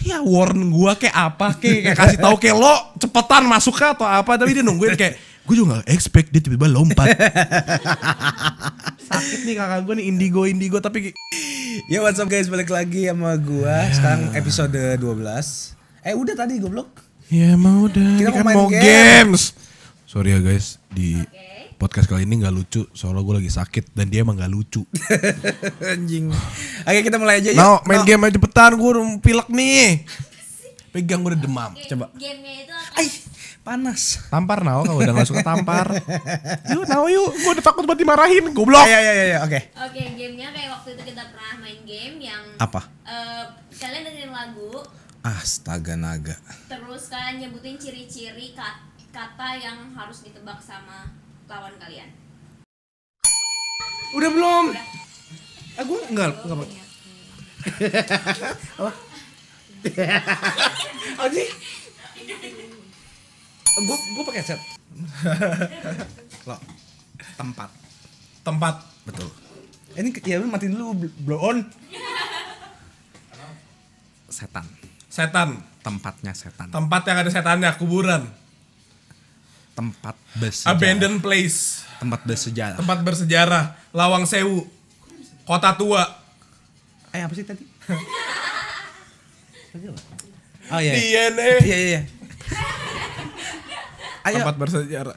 Ya warn gue kayak apa, kayak, kayak kasih tahu kayak lo cepetan masuk ke atau apa. Tapi dia nungguin kayak, gue juga gak expect dia tiba-tiba lompat. Sakit nih kakak gue nih, indigo-indigo tapi... Ya what's up guys, balik lagi sama gue. Ya. Sekarang episode 12. Eh udah tadi goblok. Ya emang udah, kita, mau kan main games. games. Sorry ya guys, di... Okay podcast kali ini nggak lucu soalnya gue lagi sakit dan dia emang nggak lucu [LAUGHS] anjing oke kita mulai aja no, main no. game aja cepetan gue pilek nih pegang gue udah demam okay, coba gamenya itu Ay, panas tampar nao kalau udah nggak suka tampar [LAUGHS] yuk nao yuk gue udah takut buat dimarahin goblok ya ya ya oke oke gamenya kayak waktu itu kita pernah main game yang apa uh, kalian dengerin lagu Astaga naga. Terus kalian nyebutin ciri-ciri kata yang harus ditebak sama lawan kalian udah belum aku Eh, enggak enggak enggak [LAUGHS] apa Aji gue gue pakai set lo [LAUGHS] tempat tempat betul eh, ini ya lu matiin dulu blow on setan setan tempatnya setan tempat yang ada setannya kuburan tempat bersejarah. Abandoned place. Tempat bersejarah. Tempat bersejarah. Lawang Sewu. Kota tua. Eh apa sih tadi? [LAUGHS] oh iya. Iya Iya iya. iya. [LAUGHS] Ayo. Tempat bersejarah.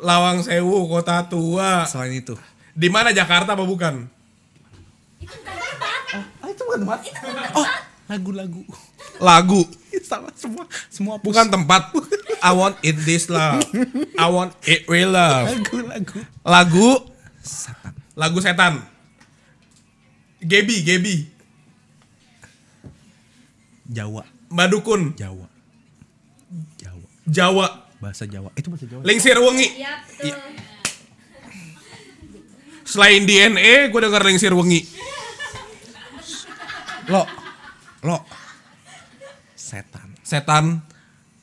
Lawang Sewu, Kota Tua. Selain itu. Di mana Jakarta apa bukan? Itu bukan tempat. Oh, itu bukan tempat. Oh, lagu-lagu lagu [LAUGHS] sama semua semua pus. bukan tempat I want it this love I want it real love lagu lagu lagu setan lagu setan Gebi Gebi Jawa Madukun Jawa Jawa Jawa bahasa Jawa itu bahasa Jawa Lingsir Wengi ya, selain DNA e, gue denger Lingsir Wengi lo lo setan. Setan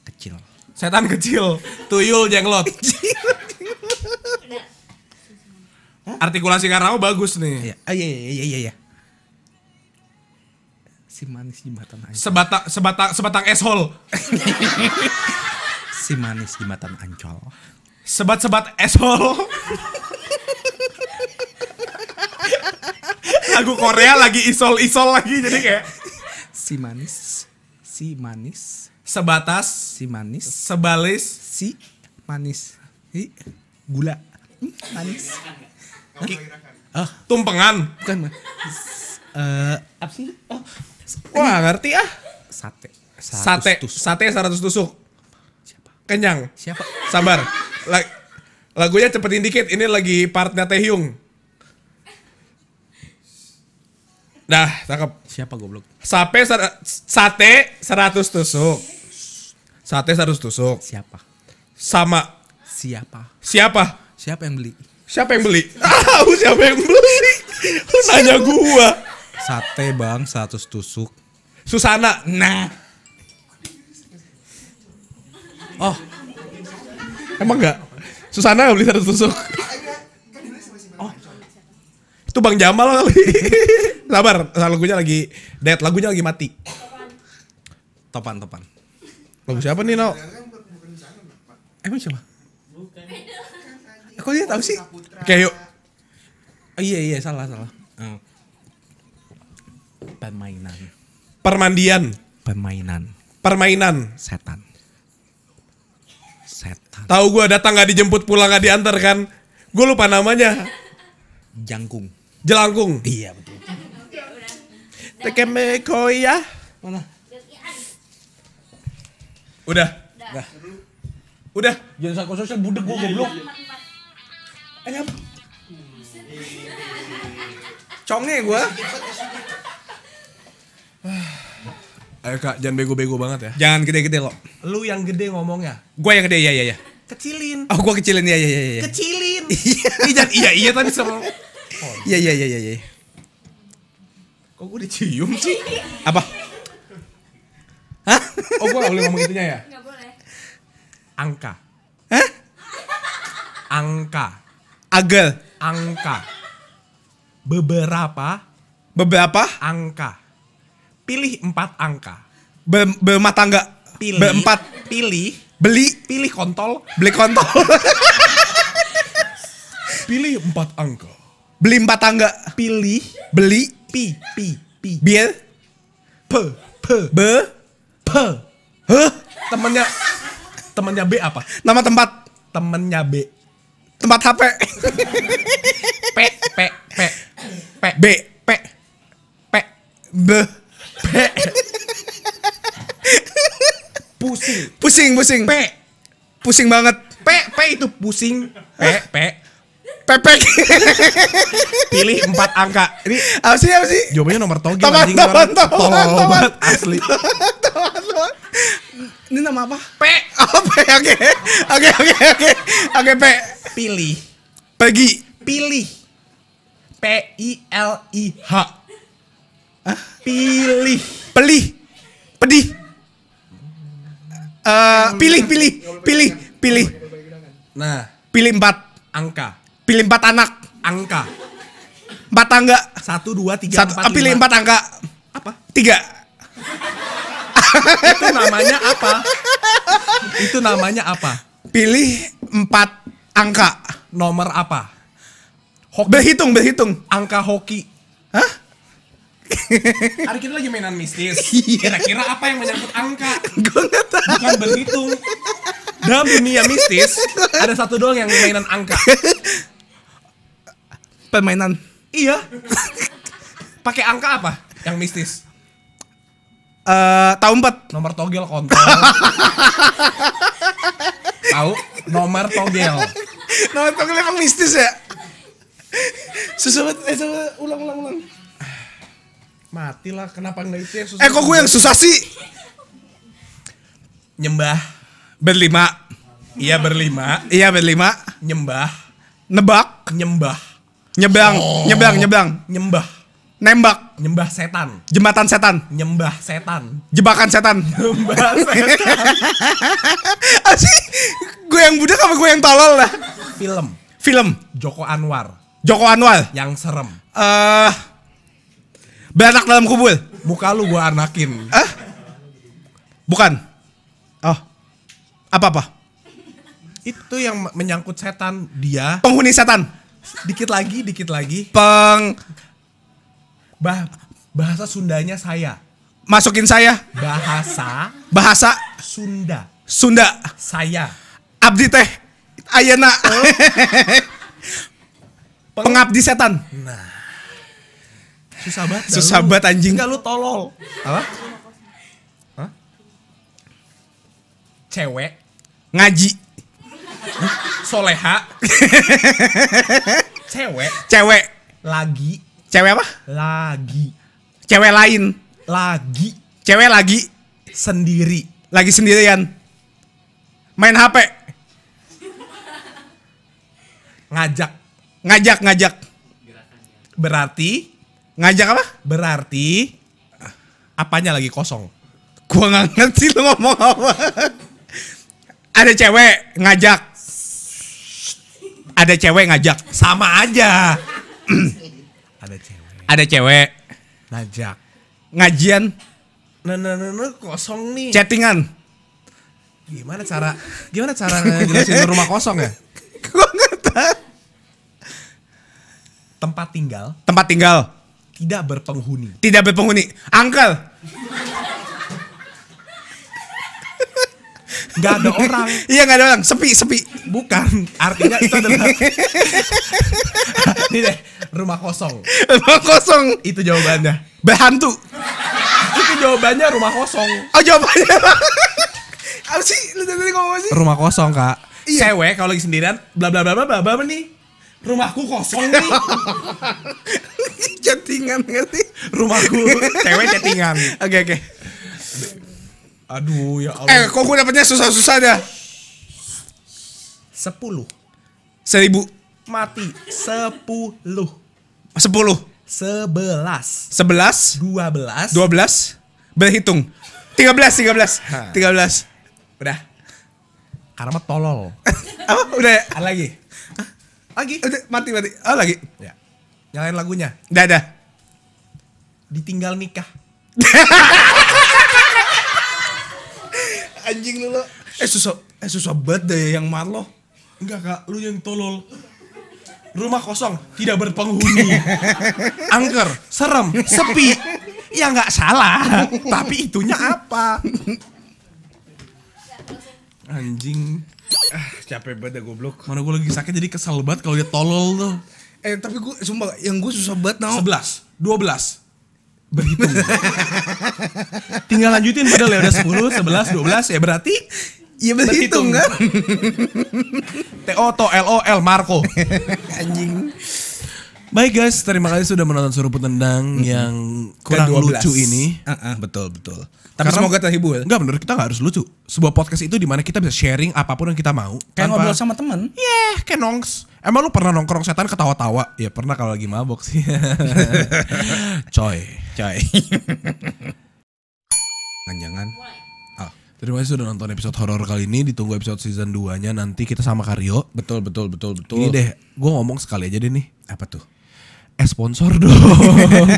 kecil. Setan kecil, tuyul jenglot. Artikulasi karena bagus nih. Iya, iya, iya, iya, iya. Si manis jembatan Ancol. sebatang sebatang sebatang eshol. si manis jembatan Ancol. Sebat-sebat eshol. lagu Korea lagi isol-isol lagi jadi kayak si manis si manis sebatas si manis sebalis si manis si gula hmm, manis ah tumpengan bukan uh, apa sih oh. wah ngerti ah sate sate tusuk. sate 100 tusuk siapa kenyang siapa sabar lagunya cepetin dikit ini lagi partnya Taehyung Dah, tangkap. Siapa goblok? Sate sate 100 tusuk. Sate 100 tusuk. Siapa? Sama. Siapa? Siapa? Siapa yang beli? Siapa yang beli? Ah, [LAUGHS] siapa yang beli? Lu nanya gua. Sate, Bang, 100 tusuk. Susana. Nah. Oh. Emang enggak? Susana beli 100 tusuk. Oh. Itu Bang Jamal kali. [LAUGHS] Sabar, lagunya lagi dead, lagunya lagi mati. Topan, topan. Lagu siapa nih, Nol? Emang siapa? Bukan. Kok dia tahu sih? Oke, yuk. Oh, iya, iya, salah, salah. Hmm. Permainan. Permandian. Permainan. Permainan. Setan. Setan. Tahu gue datang gak dijemput pulang gak diantar kan? Gue lupa namanya. Jangkung. Jelangkung. Iya betul. Tekeme ya Mana? Udah. Udah. Udah. Jangan sosial budek gua goblok. Ayam. Conge gua. Ayo kak, jangan bego-bego banget ya. Jangan gede-gede lo. Lu yang gede ngomongnya. Gua yang gede, ya ya ya. Kecilin. Oh, gua kecilin, ya ya ya. Kecilin. [LAUGHS] iya, iya, iya tadi sama. Oh. Iya, iya, iya, iya. iya. Kok gue dicium sih? [LAUGHS] Apa? Hah? Oh gue boleh ngomong itunya ya? Gak boleh. Angka. Hah? Angka. Agel. Angka. Beberapa. Beberapa? Angka. Pilih empat angka. Be berumah tangga. Pilih. empat. Pilih. Beli. Pilih kontol. Beli kontol. [LAUGHS] Pilih empat angka. Beli empat tangga. Pilih. Beli P P P biel p p b p h temannya temannya b apa nama tempat temannya b tempat hp p p p p b p p b p pusing pusing pusing p pusing banget p p itu pusing p p pepek. Pilih empat angka. Ini apa sih apa sih? Jawabannya nomor togel anjing. Toman, toman, toman, toman, asli. [LAUGHS] Toman, Ini nama apa? P. Oh, P. Oke. Oke, oke, oke. Oke, P. Pilih. Pegi. Pilih. P I L I H. Pilih. Pelih. Pedih. Uh, pilih, pilih, pilih, pilih. Nah, pilih empat angka Pilih empat anak. Angka. Empat angka Satu, dua, tiga, Satu, empat, Pilih lima. empat angka. Apa? Tiga. Itu namanya apa? Itu namanya apa? Pilih empat angka. Nomor apa? Hoki. Berhitung, berhitung. Angka hoki. Hah? [LAUGHS] Hari kita lagi mainan mistis. Iya. Kira-kira apa yang menyangkut angka? Gue nggak Bukan berhitung. Dalam dunia mistis ada satu doang yang mainan angka. [LAUGHS] permainan. Iya. [LAUGHS] Pakai angka apa? Yang mistis. Eh, uh, tahu 4. Nomor togel kontrol [LAUGHS] tahu nomor togel. nomor togel emang mistis ya? Susah banget, eh ulang ulang ulang. Matilah, kenapa enggak itu yang susah? Eh kok gue yang susah sih? Nyembah berlima. Iya berlima. Iya berlima. Nyembah. Nebak. Nyembah nyebang, oh. nyebang, nyebang. Nyembah. Nembak. Nyembah setan. Jembatan setan. Nyembah setan. Jebakan setan. Nyembah [LAUGHS] setan. Asih, gue yang budak apa gue yang tolol lah? Film. Film. Joko Anwar. Joko Anwar. Yang serem. Eh, uh, beranak dalam kubur. Muka lu gue anakin. Ah? Bukan. Oh. Apa-apa? Itu yang menyangkut setan dia. Penghuni setan dikit lagi, dikit lagi. Peng bah bahasa Sundanya saya. Masukin saya. Bahasa bahasa Sunda. Sunda. Saya. Abdi teh ayana. Oh. Pengabdi setan. Nah. Susah banget. Susah banget anjing. Enggak lu tolol. Apa? Hah? Cewek ngaji Soleha. [LAUGHS] Cewek. Cewek. Lagi. Cewek apa? Lagi. Cewek lain. Lagi. Cewek lagi. Sendiri. Lagi sendirian. Main HP. Ngajak. Ngajak, ngajak. Berarti. Ngajak apa? Berarti. Apanya lagi kosong? Gua nggak ngerti lu ngomong apa. Ada cewek ngajak ada cewek ngajak. Sama aja. [CLEARS THROAT] ada cewek. Ada cewek ngajak. Ngajian. Nah, nah, nah, nah, kosong nih. Chattingan. Gimana cara gimana cara ngajelasin rumah kosong ya? [LAUGHS] nggak Tempat tinggal. Tempat tinggal. Tidak berpenghuni. Tidak berpenghuni. Angkel. nggak ada orang [LAUGHS] iya nggak ada orang sepi sepi bukan artinya itu adalah [LAUGHS] ini deh rumah kosong rumah kosong itu jawabannya berhantu itu jawabannya rumah kosong oh jawabannya [LAUGHS] apa sih lu tadi ngomong sih rumah kosong kak iya. cewek kalau lagi sendirian bla bla bla bla bla bla nih rumahku kosong nih chattingan ngerti rumahku cewek chattingan oke okay, oke okay. Aduh ya eh, Allah. Eh kok gue dapetnya susah-susah dah. Sepuluh. Seribu. Mati. Sepuluh. Sepuluh. Sebelas. Sebelas. Dua belas. Dua belas. Berhitung. Tiga belas, tiga belas. Tiga belas. Udah. mah tolol. [LAUGHS] Apa? Udah ya? Ada ah, lagi. Lagi. Udah, mati, mati. Oh lagi. Ya. Nyalain lagunya. Dadah. Ditinggal nikah. [LAUGHS] anjing lu lo. Eh susah eh susah banget deh yang Marlo. Enggak kak, lu yang tolol. Rumah kosong, tidak berpenghuni. [LAUGHS] Angker, serem, sepi. Ya nggak salah, tapi itunya apa? Anjing. Ah, capek banget goblok. Mana gue lagi sakit jadi kesel banget kalau dia tolol tuh. Eh tapi gue sumpah yang gue susah banget tau. sebelas dua belas berhitung. [LAUGHS] Tinggal lanjutin padahal ya udah 10, 11, 12 ya berarti Iya berhitung, berhitung kan. TO O L Marco. [LAUGHS] Anjing. Baik guys, terima kasih sudah menonton Seruput Tendang mm -hmm. yang kurang lucu ini. Uh -uh, betul betul. Tapi Karena, semoga terhibur. Enggak bener kita gak harus lucu. Sebuah podcast itu dimana kita bisa sharing apapun yang kita mau. Kayak tanpa, ngobrol sama temen. yeah, kayak nongs. Emang lu pernah nongkrong setan ketawa-tawa? Ya pernah kalau lagi mabok sih. [LAUGHS] coy. Coy. Jangan-jangan. Oh. Terima kasih sudah nonton episode horor kali ini. Ditunggu episode season 2-nya nanti kita sama Karyo. Betul, betul, betul, betul. Ini deh, gue ngomong sekali aja deh nih. Apa tuh? eh sponsor dong.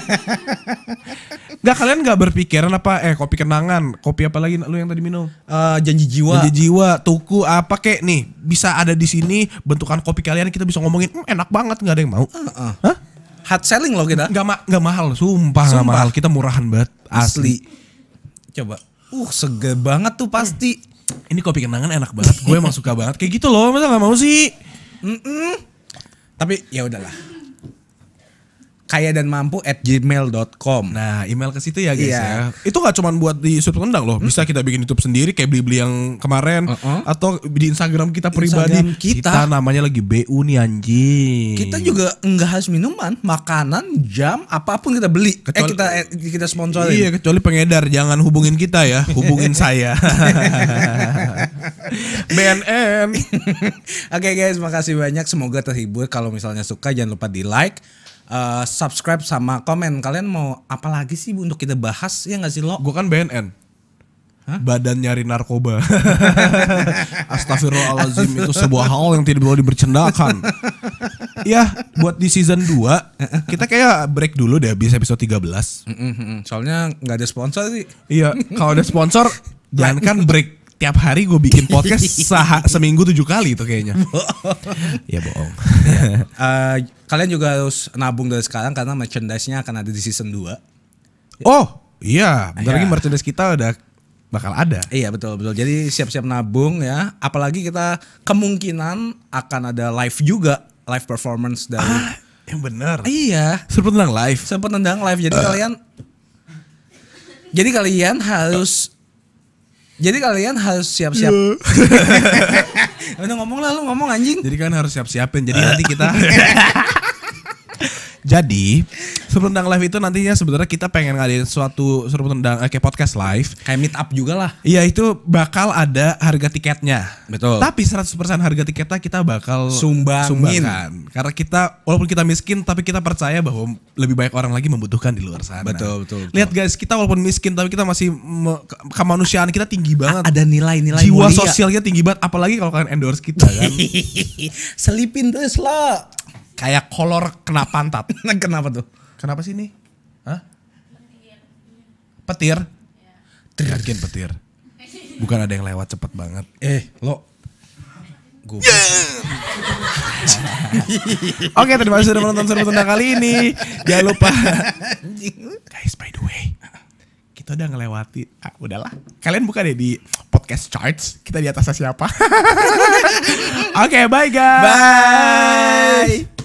[LAUGHS] Gak kalian gak berpikiran apa eh kopi kenangan, kopi apa lagi lu yang tadi minum? Uh, janji jiwa. Janji jiwa, tuku apa kek nih bisa ada di sini bentukan kopi kalian kita bisa ngomongin mmm, enak banget nggak ada yang mau. Uh, uh. Hah? Hard selling loh kita. Gak, ma gak mahal, sumpah, sumpah gak mahal. Kita murahan banget asli. asli. Coba. Uh, seger banget tuh pasti. Hmm. Ini kopi kenangan enak banget. Gue emang suka banget. Kayak gitu loh, masa gak mau sih? Mm -mm. Tapi ya udahlah kaya dan mampu at gmail.com. Nah, email ke situ ya guys iya. ya. Itu gak cuma buat di sudut Kendang loh, bisa kita bikin YouTube sendiri kayak beli-beli yang kemarin uh -uh. atau di Instagram kita pribadi. Instagram kita. kita namanya lagi BU nih anjing. Kita juga nggak harus minuman, makanan, jam, apapun kita beli. Eh, kecuali, eh kita kita sponsorin. Iya, kecuali pengedar jangan hubungin kita ya, [LAUGHS] hubungin saya. [LAUGHS] BNN. Oke okay guys, makasih banyak. Semoga terhibur. Kalau misalnya suka jangan lupa di like uh, subscribe sama komen. Kalian mau apa lagi sih untuk kita bahas ya nggak sih lo? Gue kan BNN. Hah? Badan nyari narkoba. [LAUGHS] Astagfirullahalazim itu sebuah hal yang tidak boleh dibercendakan. ya, buat di season 2 kita kayak break dulu deh habis episode 13. belas. Soalnya nggak ada sponsor sih. Iya, kalau ada sponsor [LAUGHS] jangan kan break tiap hari gue bikin podcast [LAUGHS] seminggu tujuh kali itu kayaknya. ya bohong. ya. Uh, kalian juga harus nabung dari sekarang karena merchandise-nya akan ada di season 2. Oh, iya, bentar lagi iya. merchandise kita udah bakal ada. Iya, betul, betul. Jadi siap-siap nabung ya. Apalagi kita kemungkinan akan ada live juga, live performance dari ah, yang benar. Iya. Sempat tendang live. Sempat tendang live. Jadi uh. kalian Jadi kalian harus uh. Jadi kalian harus siap-siap. Eh. [LAUGHS] Udah ngomong lah lu ngomong anjing. Jadi kalian harus siap-siapin. Jadi nanti kita [LAUGHS] Jadi, Seru tendang live itu nantinya sebenarnya kita pengen ngadain suatu Seru tendang eh, kayak podcast live, kayak meet up juga lah. Iya, itu bakal ada harga tiketnya. Betul. Tapi 100% harga tiketnya kita bakal sumbangin. sumbangkan. Karena kita walaupun kita miskin tapi kita percaya bahwa lebih banyak orang lagi membutuhkan di luar sana. Betul, betul. betul. Lihat guys, kita walaupun miskin tapi kita masih me, kemanusiaan kita tinggi banget. ada nilai-nilai jiwa sosialnya tinggi banget apalagi kalau kalian endorse kita kan. [LAUGHS] Selipin terus lah kayak kolor kena pantat. [LAUGHS] Nah, kenapa tuh? Kenapa sih ini? Hah? Petir. Petir? Yakin petir. Bukan ada yang lewat cepet banget. Eh, lo gue. [LAUGHS] Oke, terima kasih sudah menonton seru tentang kali ini. Jangan lupa. [LAUGHS] Guys, by the way, kita udah ngelewati. Ah, udahlah. Kalian buka deh di podcast charts. Kita di atasnya siapa? Oke, okay, bye guys. Bye.